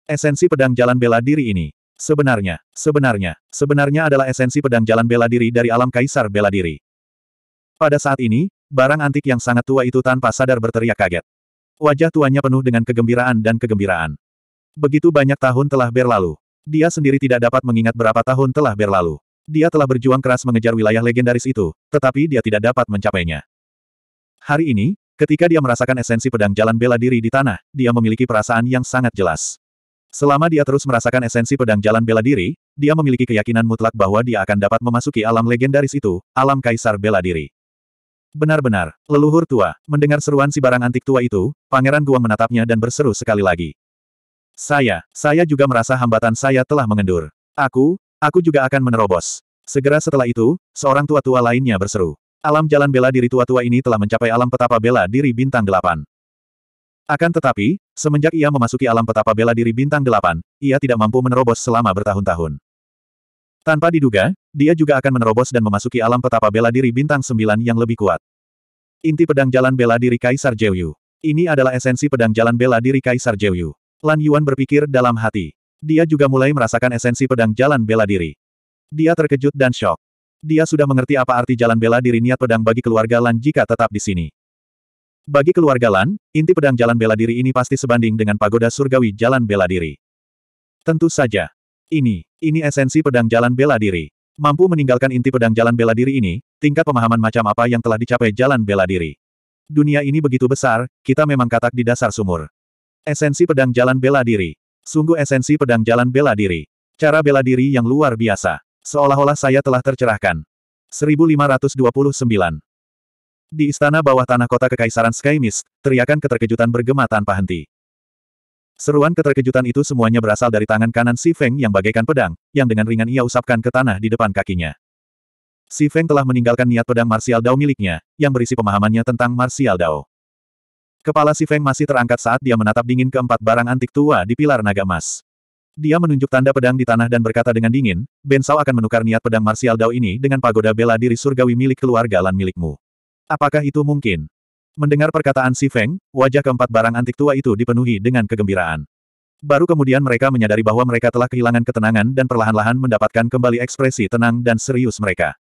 Esensi pedang jalan bela diri ini, Sebenarnya, sebenarnya, sebenarnya adalah esensi pedang jalan bela diri dari alam kaisar bela diri. Pada saat ini, barang antik yang sangat tua itu tanpa sadar berteriak kaget. Wajah tuanya penuh dengan kegembiraan dan kegembiraan. Begitu banyak tahun telah berlalu. Dia sendiri tidak dapat mengingat berapa tahun telah berlalu. Dia telah berjuang keras mengejar wilayah legendaris itu, tetapi dia tidak dapat mencapainya. Hari ini, ketika dia merasakan esensi pedang jalan bela diri di tanah, dia memiliki perasaan yang sangat jelas. Selama dia terus merasakan esensi pedang jalan bela diri, dia memiliki keyakinan mutlak bahwa dia akan dapat memasuki alam legendaris itu, alam kaisar bela diri. Benar-benar, leluhur tua, mendengar seruan si barang antik tua itu, Pangeran Guang menatapnya dan berseru sekali lagi. Saya, saya juga merasa hambatan saya telah mengendur. Aku, aku juga akan menerobos. Segera setelah itu, seorang tua-tua lainnya berseru. Alam jalan bela diri tua-tua ini telah mencapai alam petapa bela diri bintang delapan. Akan tetapi, semenjak ia memasuki alam petapa bela diri bintang delapan, ia tidak mampu menerobos selama bertahun-tahun. Tanpa diduga, dia juga akan menerobos dan memasuki alam petapa bela diri bintang sembilan yang lebih kuat. Inti pedang jalan bela diri Kaisar Jeyu. Ini adalah esensi pedang jalan bela diri Kaisar Jeyu. Lan Yuan berpikir dalam hati. Dia juga mulai merasakan esensi pedang jalan bela diri. Dia terkejut dan shock. Dia sudah mengerti apa arti jalan bela diri niat pedang bagi keluarga Lan jika tetap di sini. Bagi keluarga Lan, inti pedang jalan bela diri ini pasti sebanding dengan pagoda surgawi jalan bela diri. Tentu saja. Ini, ini esensi pedang jalan bela diri. Mampu meninggalkan inti pedang jalan bela diri ini, tingkat pemahaman macam apa yang telah dicapai jalan bela diri. Dunia ini begitu besar, kita memang katak di dasar sumur. Esensi pedang jalan bela diri. Sungguh esensi pedang jalan bela diri. Cara bela diri yang luar biasa. Seolah-olah saya telah tercerahkan. 1529 di istana bawah tanah kota Kekaisaran Skymis, teriakan keterkejutan bergema tanpa henti. Seruan keterkejutan itu semuanya berasal dari tangan kanan Si Feng yang bagaikan pedang, yang dengan ringan ia usapkan ke tanah di depan kakinya. Si Feng telah meninggalkan niat pedang Martial Dao miliknya, yang berisi pemahamannya tentang Martial Dao. Kepala Si Feng masih terangkat saat dia menatap dingin keempat barang antik tua di pilar naga emas. Dia menunjuk tanda pedang di tanah dan berkata dengan dingin, Ben Sao akan menukar niat pedang Martial Dao ini dengan pagoda bela diri surgawi milik keluarga Lan milikmu. Apakah itu mungkin? Mendengar perkataan Si Feng, wajah keempat barang antik tua itu dipenuhi dengan kegembiraan. Baru kemudian mereka menyadari bahwa mereka telah kehilangan ketenangan dan perlahan-lahan mendapatkan kembali ekspresi tenang dan serius mereka.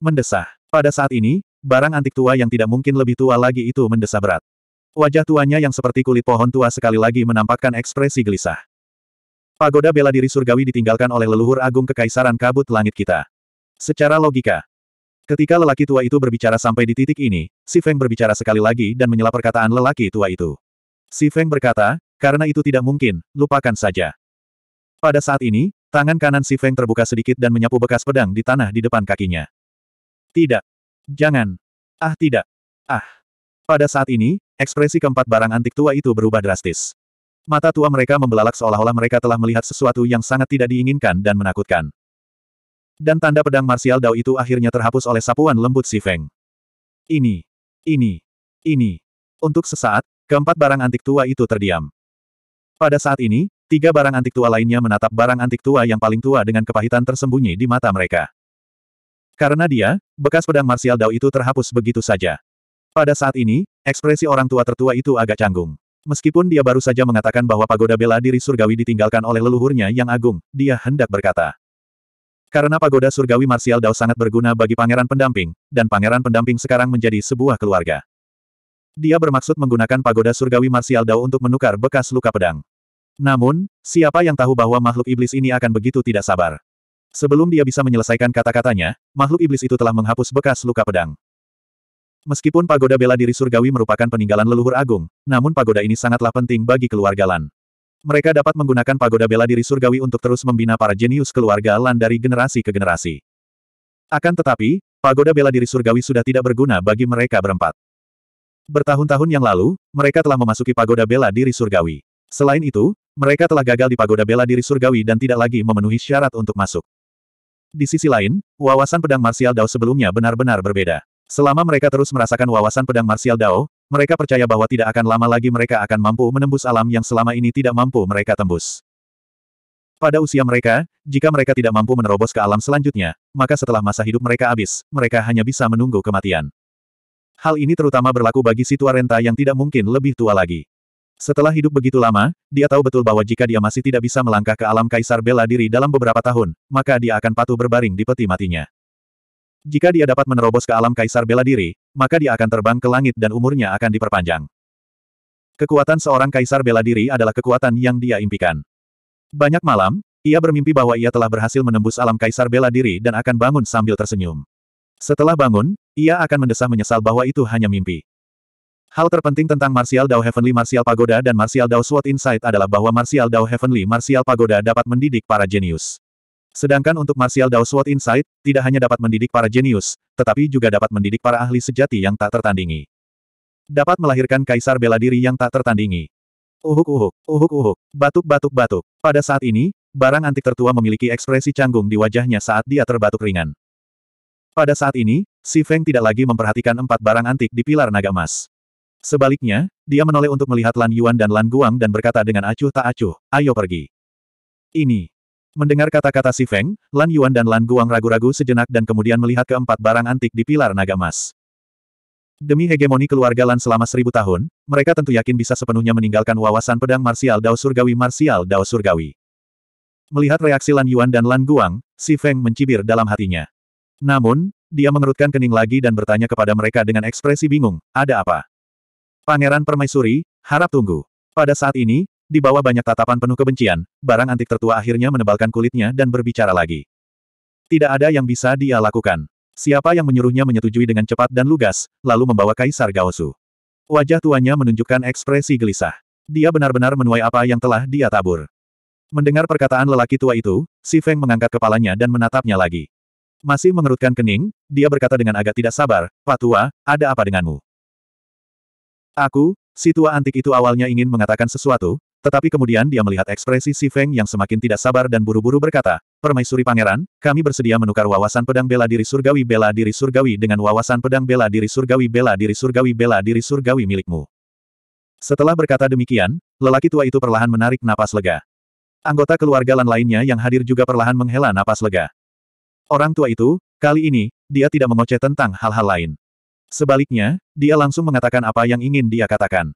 Mendesah. Pada saat ini, barang antik tua yang tidak mungkin lebih tua lagi itu mendesah berat. Wajah tuanya yang seperti kulit pohon tua sekali lagi menampakkan ekspresi gelisah. Pagoda bela diri surgawi ditinggalkan oleh leluhur agung kekaisaran kabut langit kita. Secara logika, Ketika lelaki tua itu berbicara sampai di titik ini, Si Feng berbicara sekali lagi dan menyela perkataan lelaki tua itu. Si Feng berkata, karena itu tidak mungkin, lupakan saja. Pada saat ini, tangan kanan Si Feng terbuka sedikit dan menyapu bekas pedang di tanah di depan kakinya. Tidak. Jangan. Ah tidak. Ah. Pada saat ini, ekspresi keempat barang antik tua itu berubah drastis. Mata tua mereka membelalak seolah-olah mereka telah melihat sesuatu yang sangat tidak diinginkan dan menakutkan. Dan tanda pedang Martial Dao itu akhirnya terhapus oleh sapuan lembut si Feng. Ini, ini, ini. Untuk sesaat, keempat barang antik tua itu terdiam. Pada saat ini, tiga barang antik tua lainnya menatap barang antik tua yang paling tua dengan kepahitan tersembunyi di mata mereka. Karena dia, bekas pedang Martial Dao itu terhapus begitu saja. Pada saat ini, ekspresi orang tua tertua itu agak canggung. Meskipun dia baru saja mengatakan bahwa pagoda bela diri surgawi ditinggalkan oleh leluhurnya yang agung, dia hendak berkata. Karena pagoda surgawi Martial Dao sangat berguna bagi pangeran pendamping, dan pangeran pendamping sekarang menjadi sebuah keluarga. Dia bermaksud menggunakan pagoda surgawi Martial Dao untuk menukar bekas luka pedang. Namun, siapa yang tahu bahwa makhluk iblis ini akan begitu tidak sabar. Sebelum dia bisa menyelesaikan kata-katanya, makhluk iblis itu telah menghapus bekas luka pedang. Meskipun pagoda bela diri surgawi merupakan peninggalan leluhur agung, namun pagoda ini sangatlah penting bagi keluarga Lan. Mereka dapat menggunakan pagoda bela diri surgawi untuk terus membina para jenius keluarga Lan dari generasi ke generasi. Akan tetapi, pagoda bela diri surgawi sudah tidak berguna bagi mereka berempat. Bertahun-tahun yang lalu, mereka telah memasuki pagoda bela diri surgawi. Selain itu, mereka telah gagal di pagoda bela diri surgawi dan tidak lagi memenuhi syarat untuk masuk. Di sisi lain, wawasan pedang Martial Dao sebelumnya benar-benar berbeda. Selama mereka terus merasakan wawasan pedang Martial Dao, mereka percaya bahwa tidak akan lama lagi mereka akan mampu menembus alam yang selama ini tidak mampu mereka tembus. Pada usia mereka, jika mereka tidak mampu menerobos ke alam selanjutnya, maka setelah masa hidup mereka habis, mereka hanya bisa menunggu kematian. Hal ini terutama berlaku bagi si renta yang tidak mungkin lebih tua lagi. Setelah hidup begitu lama, dia tahu betul bahwa jika dia masih tidak bisa melangkah ke alam kaisar bela diri dalam beberapa tahun, maka dia akan patuh berbaring di peti matinya. Jika dia dapat menerobos ke alam kaisar bela diri, maka dia akan terbang ke langit dan umurnya akan diperpanjang. Kekuatan seorang kaisar bela diri adalah kekuatan yang dia impikan. Banyak malam, ia bermimpi bahwa ia telah berhasil menembus alam kaisar bela diri dan akan bangun sambil tersenyum. Setelah bangun, ia akan mendesah menyesal bahwa itu hanya mimpi. Hal terpenting tentang Martial Dao Heavenly Martial Pagoda dan Martial Dao Sword Insight adalah bahwa Martial Dao Heavenly Martial Pagoda dapat mendidik para jenius. Sedangkan untuk Martial Dao Sword Insight, tidak hanya dapat mendidik para jenius, tetapi juga dapat mendidik para ahli sejati yang tak tertandingi. Dapat melahirkan kaisar bela diri yang tak tertandingi. Uhuk-uhuk, uhuk-uhuk, batuk-batuk-batuk. Pada saat ini, barang antik tertua memiliki ekspresi canggung di wajahnya saat dia terbatuk ringan. Pada saat ini, Si Feng tidak lagi memperhatikan empat barang antik di pilar naga emas. Sebaliknya, dia menoleh untuk melihat Lan Yuan dan Lan Guang dan berkata dengan acuh tak acuh, ayo pergi. Ini. Mendengar kata-kata Si Feng, Lan Yuan dan Lan Guang ragu-ragu sejenak dan kemudian melihat keempat barang antik di pilar naga emas. Demi hegemoni keluarga Lan selama seribu tahun, mereka tentu yakin bisa sepenuhnya meninggalkan wawasan pedang marsial Dao Surgawi marsial Dao Surgawi. Melihat reaksi Lan Yuan dan Lan Guang, Si Feng mencibir dalam hatinya. Namun, dia mengerutkan kening lagi dan bertanya kepada mereka dengan ekspresi bingung, ada apa? Pangeran Permaisuri, harap tunggu. Pada saat ini, di bawah banyak tatapan penuh kebencian, barang antik tertua akhirnya menebalkan kulitnya dan berbicara lagi. Tidak ada yang bisa dia lakukan. Siapa yang menyuruhnya menyetujui dengan cepat dan lugas, lalu membawa Kaisar Gaosu. Wajah tuanya menunjukkan ekspresi gelisah. Dia benar-benar menuai apa yang telah dia tabur. Mendengar perkataan lelaki tua itu, Si Feng mengangkat kepalanya dan menatapnya lagi. Masih mengerutkan kening, dia berkata dengan agak tidak sabar, Pak Tua, ada apa denganmu? Aku, si tua antik itu awalnya ingin mengatakan sesuatu, tetapi kemudian dia melihat ekspresi Si Feng yang semakin tidak sabar dan buru-buru berkata, Permaisuri Pangeran, kami bersedia menukar wawasan pedang bela diri surgawi bela diri surgawi dengan wawasan pedang bela diri surgawi bela diri surgawi bela diri surgawi milikmu. Setelah berkata demikian, lelaki tua itu perlahan menarik napas lega. Anggota keluarga Lan lainnya yang hadir juga perlahan menghela napas lega. Orang tua itu, kali ini, dia tidak mengoceh tentang hal-hal lain. Sebaliknya, dia langsung mengatakan apa yang ingin dia katakan.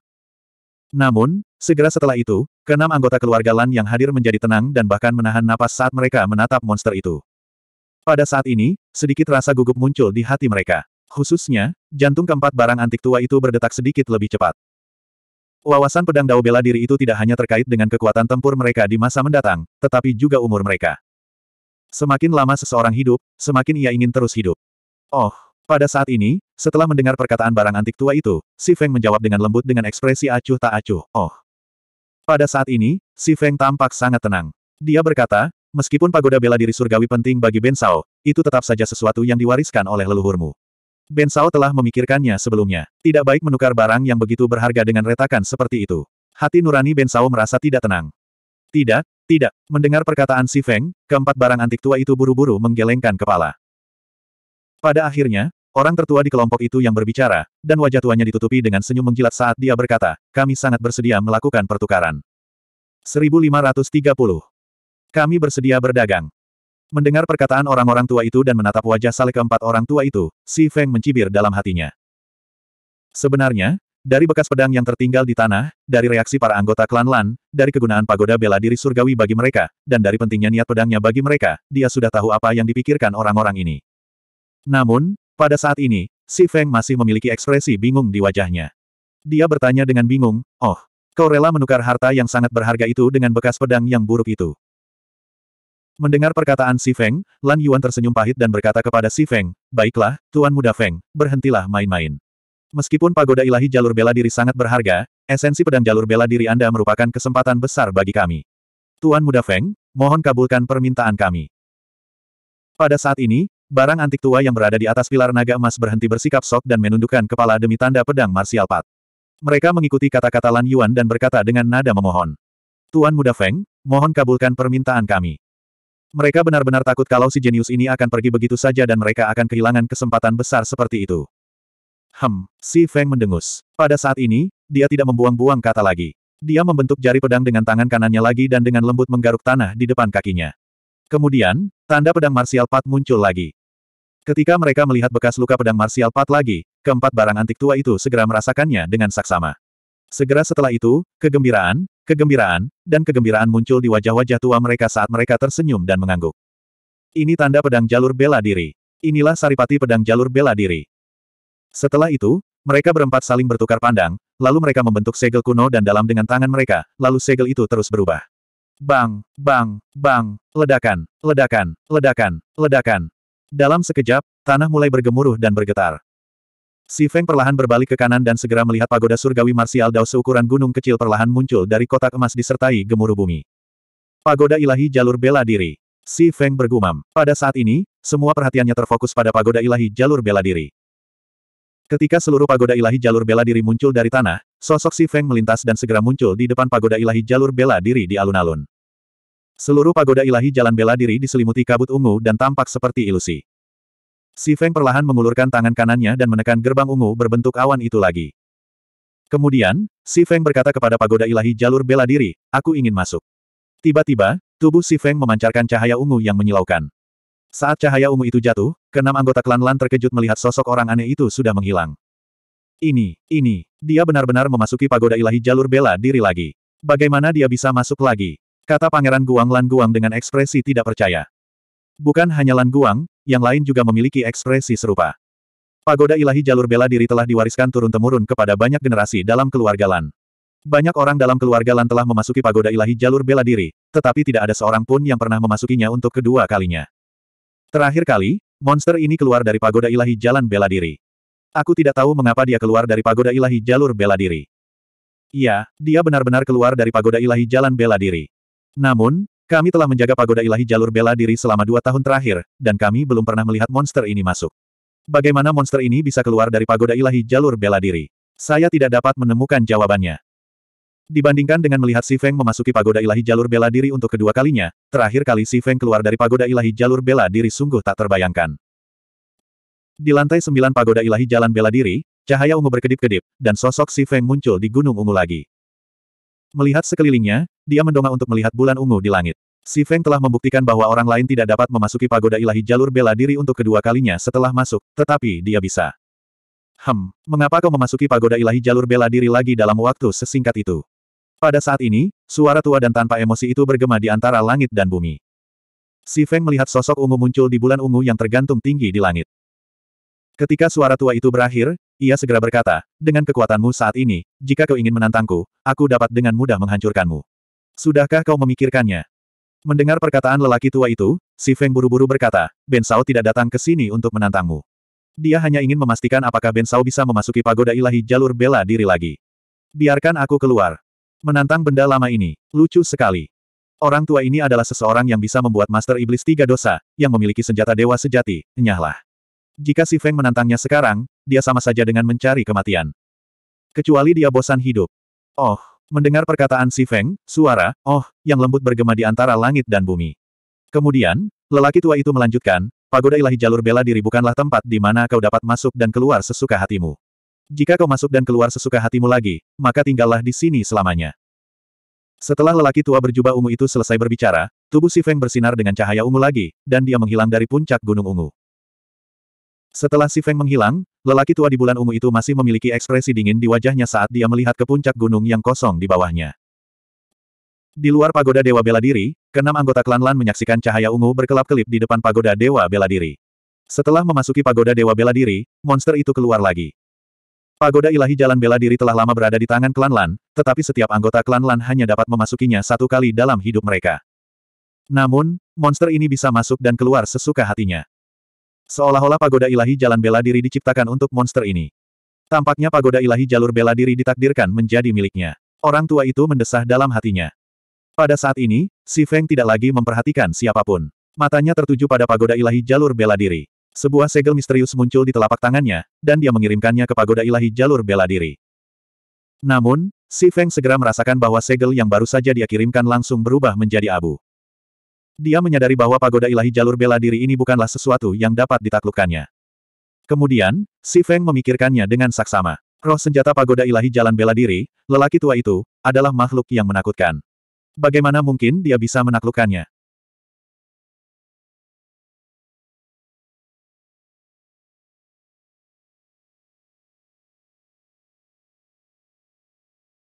Namun, segera setelah itu, keenam anggota keluarga Lan yang hadir menjadi tenang dan bahkan menahan napas saat mereka menatap monster itu. Pada saat ini, sedikit rasa gugup muncul di hati mereka. Khususnya, jantung keempat barang antik tua itu berdetak sedikit lebih cepat. Wawasan pedang dao bela diri itu tidak hanya terkait dengan kekuatan tempur mereka di masa mendatang, tetapi juga umur mereka. Semakin lama seseorang hidup, semakin ia ingin terus hidup. Oh, pada saat ini, setelah mendengar perkataan barang antik tua itu, Si Feng menjawab dengan lembut dengan ekspresi acuh tak acuh, oh. Pada saat ini, Si Feng tampak sangat tenang. Dia berkata, meskipun pagoda bela diri surgawi penting bagi Ben Sao, itu tetap saja sesuatu yang diwariskan oleh leluhurmu. Ben Sao telah memikirkannya sebelumnya. Tidak baik menukar barang yang begitu berharga dengan retakan seperti itu. Hati nurani Ben Sao merasa tidak tenang. Tidak, tidak. Mendengar perkataan Si Feng, keempat barang antik tua itu buru-buru menggelengkan kepala. Pada akhirnya, Orang tertua di kelompok itu yang berbicara, dan wajah tuanya ditutupi dengan senyum menjilat saat dia berkata, kami sangat bersedia melakukan pertukaran. 1530. Kami bersedia berdagang. Mendengar perkataan orang-orang tua itu dan menatap wajah Sale keempat orang tua itu, Si Feng mencibir dalam hatinya. Sebenarnya, dari bekas pedang yang tertinggal di tanah, dari reaksi para anggota klan Lan, dari kegunaan pagoda bela diri surgawi bagi mereka, dan dari pentingnya niat pedangnya bagi mereka, dia sudah tahu apa yang dipikirkan orang-orang ini. Namun, pada saat ini, si Feng masih memiliki ekspresi bingung di wajahnya. Dia bertanya dengan bingung, oh, kau rela menukar harta yang sangat berharga itu dengan bekas pedang yang buruk itu. Mendengar perkataan si Feng, Lan Yuan tersenyum pahit dan berkata kepada si Feng, baiklah, Tuan Muda Feng, berhentilah main-main. Meskipun pagoda ilahi jalur bela diri sangat berharga, esensi pedang jalur bela diri Anda merupakan kesempatan besar bagi kami. Tuan Muda Feng, mohon kabulkan permintaan kami. Pada saat ini, Barang antik tua yang berada di atas pilar naga emas berhenti bersikap sok dan menundukkan kepala demi tanda pedang marsial Pat. Mereka mengikuti kata-kata Lan Yuan dan berkata dengan nada memohon. Tuan Muda Feng, mohon kabulkan permintaan kami. Mereka benar-benar takut kalau si jenius ini akan pergi begitu saja dan mereka akan kehilangan kesempatan besar seperti itu. Hem, si Feng mendengus. Pada saat ini, dia tidak membuang-buang kata lagi. Dia membentuk jari pedang dengan tangan kanannya lagi dan dengan lembut menggaruk tanah di depan kakinya. Kemudian, tanda pedang marsial Pat muncul lagi. Ketika mereka melihat bekas luka pedang marsial Pat lagi, keempat barang antik tua itu segera merasakannya dengan saksama. Segera setelah itu, kegembiraan, kegembiraan, dan kegembiraan muncul di wajah-wajah tua mereka saat mereka tersenyum dan mengangguk. Ini tanda pedang jalur bela diri. Inilah saripati pedang jalur bela diri. Setelah itu, mereka berempat saling bertukar pandang, lalu mereka membentuk segel kuno dan dalam dengan tangan mereka, lalu segel itu terus berubah. Bang, bang, bang, ledakan, ledakan, ledakan, ledakan, dalam sekejap, tanah mulai bergemuruh dan bergetar. Si Feng perlahan berbalik ke kanan dan segera melihat pagoda surgawi marsial Dao seukuran gunung kecil perlahan muncul dari kotak emas disertai gemuruh bumi. Pagoda ilahi jalur bela diri. Si Feng bergumam. Pada saat ini, semua perhatiannya terfokus pada pagoda ilahi jalur bela diri. Ketika seluruh pagoda ilahi jalur bela diri muncul dari tanah, sosok Si Feng melintas dan segera muncul di depan pagoda ilahi jalur bela diri di alun-alun. Seluruh pagoda ilahi jalan bela diri diselimuti kabut ungu dan tampak seperti ilusi. Si Feng perlahan mengulurkan tangan kanannya dan menekan gerbang ungu berbentuk awan itu lagi. Kemudian, Si Feng berkata kepada pagoda ilahi jalur bela diri, aku ingin masuk. Tiba-tiba, tubuh Si Feng memancarkan cahaya ungu yang menyilaukan. Saat cahaya ungu itu jatuh, keenam anggota klan Lan terkejut melihat sosok orang aneh itu sudah menghilang. Ini, ini, dia benar-benar memasuki pagoda ilahi jalur bela diri lagi. Bagaimana dia bisa masuk lagi? Kata Pangeran Guang Lan Guang dengan ekspresi tidak percaya. Bukan hanya Lan Guang, yang lain juga memiliki ekspresi serupa. Pagoda ilahi jalur bela diri telah diwariskan turun-temurun kepada banyak generasi dalam keluarga Lan. Banyak orang dalam keluarga Lan telah memasuki pagoda ilahi jalur bela diri, tetapi tidak ada seorang pun yang pernah memasukinya untuk kedua kalinya. Terakhir kali, monster ini keluar dari pagoda ilahi jalan bela diri. Aku tidak tahu mengapa dia keluar dari pagoda ilahi jalur bela diri. Iya, dia benar-benar keluar dari pagoda ilahi jalan bela diri. Namun, kami telah menjaga pagoda ilahi jalur bela diri selama dua tahun terakhir, dan kami belum pernah melihat monster ini masuk. Bagaimana monster ini bisa keluar dari pagoda ilahi jalur bela diri? Saya tidak dapat menemukan jawabannya. Dibandingkan dengan melihat Si Feng memasuki pagoda ilahi jalur bela diri untuk kedua kalinya, terakhir kali Si Feng keluar dari pagoda ilahi jalur bela diri sungguh tak terbayangkan. Di lantai sembilan pagoda ilahi jalan bela diri, cahaya ungu berkedip-kedip, dan sosok Si Feng muncul di gunung ungu lagi. Melihat sekelilingnya, dia mendongak untuk melihat bulan ungu di langit. Si Feng telah membuktikan bahwa orang lain tidak dapat memasuki pagoda ilahi jalur bela diri untuk kedua kalinya setelah masuk, tetapi dia bisa. Hem, mengapa kau memasuki pagoda ilahi jalur bela diri lagi dalam waktu sesingkat itu? Pada saat ini, suara tua dan tanpa emosi itu bergema di antara langit dan bumi. Si Feng melihat sosok ungu muncul di bulan ungu yang tergantung tinggi di langit. Ketika suara tua itu berakhir, ia segera berkata, dengan kekuatanmu saat ini, jika kau ingin menantangku, aku dapat dengan mudah menghancurkanmu. Sudahkah kau memikirkannya? Mendengar perkataan lelaki tua itu, si Feng buru-buru berkata, Ben Sao tidak datang ke sini untuk menantangmu. Dia hanya ingin memastikan apakah Ben Sao bisa memasuki pagoda ilahi jalur bela diri lagi. Biarkan aku keluar. Menantang benda lama ini, lucu sekali. Orang tua ini adalah seseorang yang bisa membuat Master Iblis Tiga Dosa, yang memiliki senjata dewa sejati, nyahlah. Jika si Feng menantangnya sekarang, dia sama saja dengan mencari kematian. Kecuali dia bosan hidup. Oh, mendengar perkataan si Feng, suara, oh, yang lembut bergema di antara langit dan bumi. Kemudian, lelaki tua itu melanjutkan, pagoda ilahi jalur bela diri bukanlah tempat di mana kau dapat masuk dan keluar sesuka hatimu. Jika kau masuk dan keluar sesuka hatimu lagi, maka tinggallah di sini selamanya. Setelah lelaki tua berjubah ungu itu selesai berbicara, tubuh si Feng bersinar dengan cahaya ungu lagi, dan dia menghilang dari puncak gunung ungu. Setelah Si Feng menghilang, lelaki tua di bulan ungu itu masih memiliki ekspresi dingin di wajahnya saat dia melihat ke puncak gunung yang kosong di bawahnya. Di luar pagoda Dewa Bela Diri, keenam anggota klan Lan menyaksikan cahaya ungu berkelap-kelip di depan pagoda Dewa Bela Diri. Setelah memasuki pagoda Dewa Bela Diri, monster itu keluar lagi. Pagoda ilahi Jalan Bela Diri telah lama berada di tangan klan Lan, tetapi setiap anggota klan Lan hanya dapat memasukinya satu kali dalam hidup mereka. Namun, monster ini bisa masuk dan keluar sesuka hatinya. Seolah-olah pagoda ilahi jalan bela diri diciptakan untuk monster ini. Tampaknya pagoda ilahi jalur bela diri ditakdirkan menjadi miliknya. Orang tua itu mendesah dalam hatinya. Pada saat ini, Si Feng tidak lagi memperhatikan siapapun. Matanya tertuju pada pagoda ilahi jalur bela diri. Sebuah segel misterius muncul di telapak tangannya, dan dia mengirimkannya ke pagoda ilahi jalur bela diri. Namun, Si Feng segera merasakan bahwa segel yang baru saja dia kirimkan langsung berubah menjadi abu. Dia menyadari bahwa pagoda ilahi jalur bela diri ini bukanlah sesuatu yang dapat ditaklukkannya. Kemudian, Si Feng memikirkannya dengan saksama. Roh senjata pagoda ilahi jalan bela diri, lelaki tua itu, adalah makhluk yang menakutkan. Bagaimana mungkin dia bisa menaklukkannya?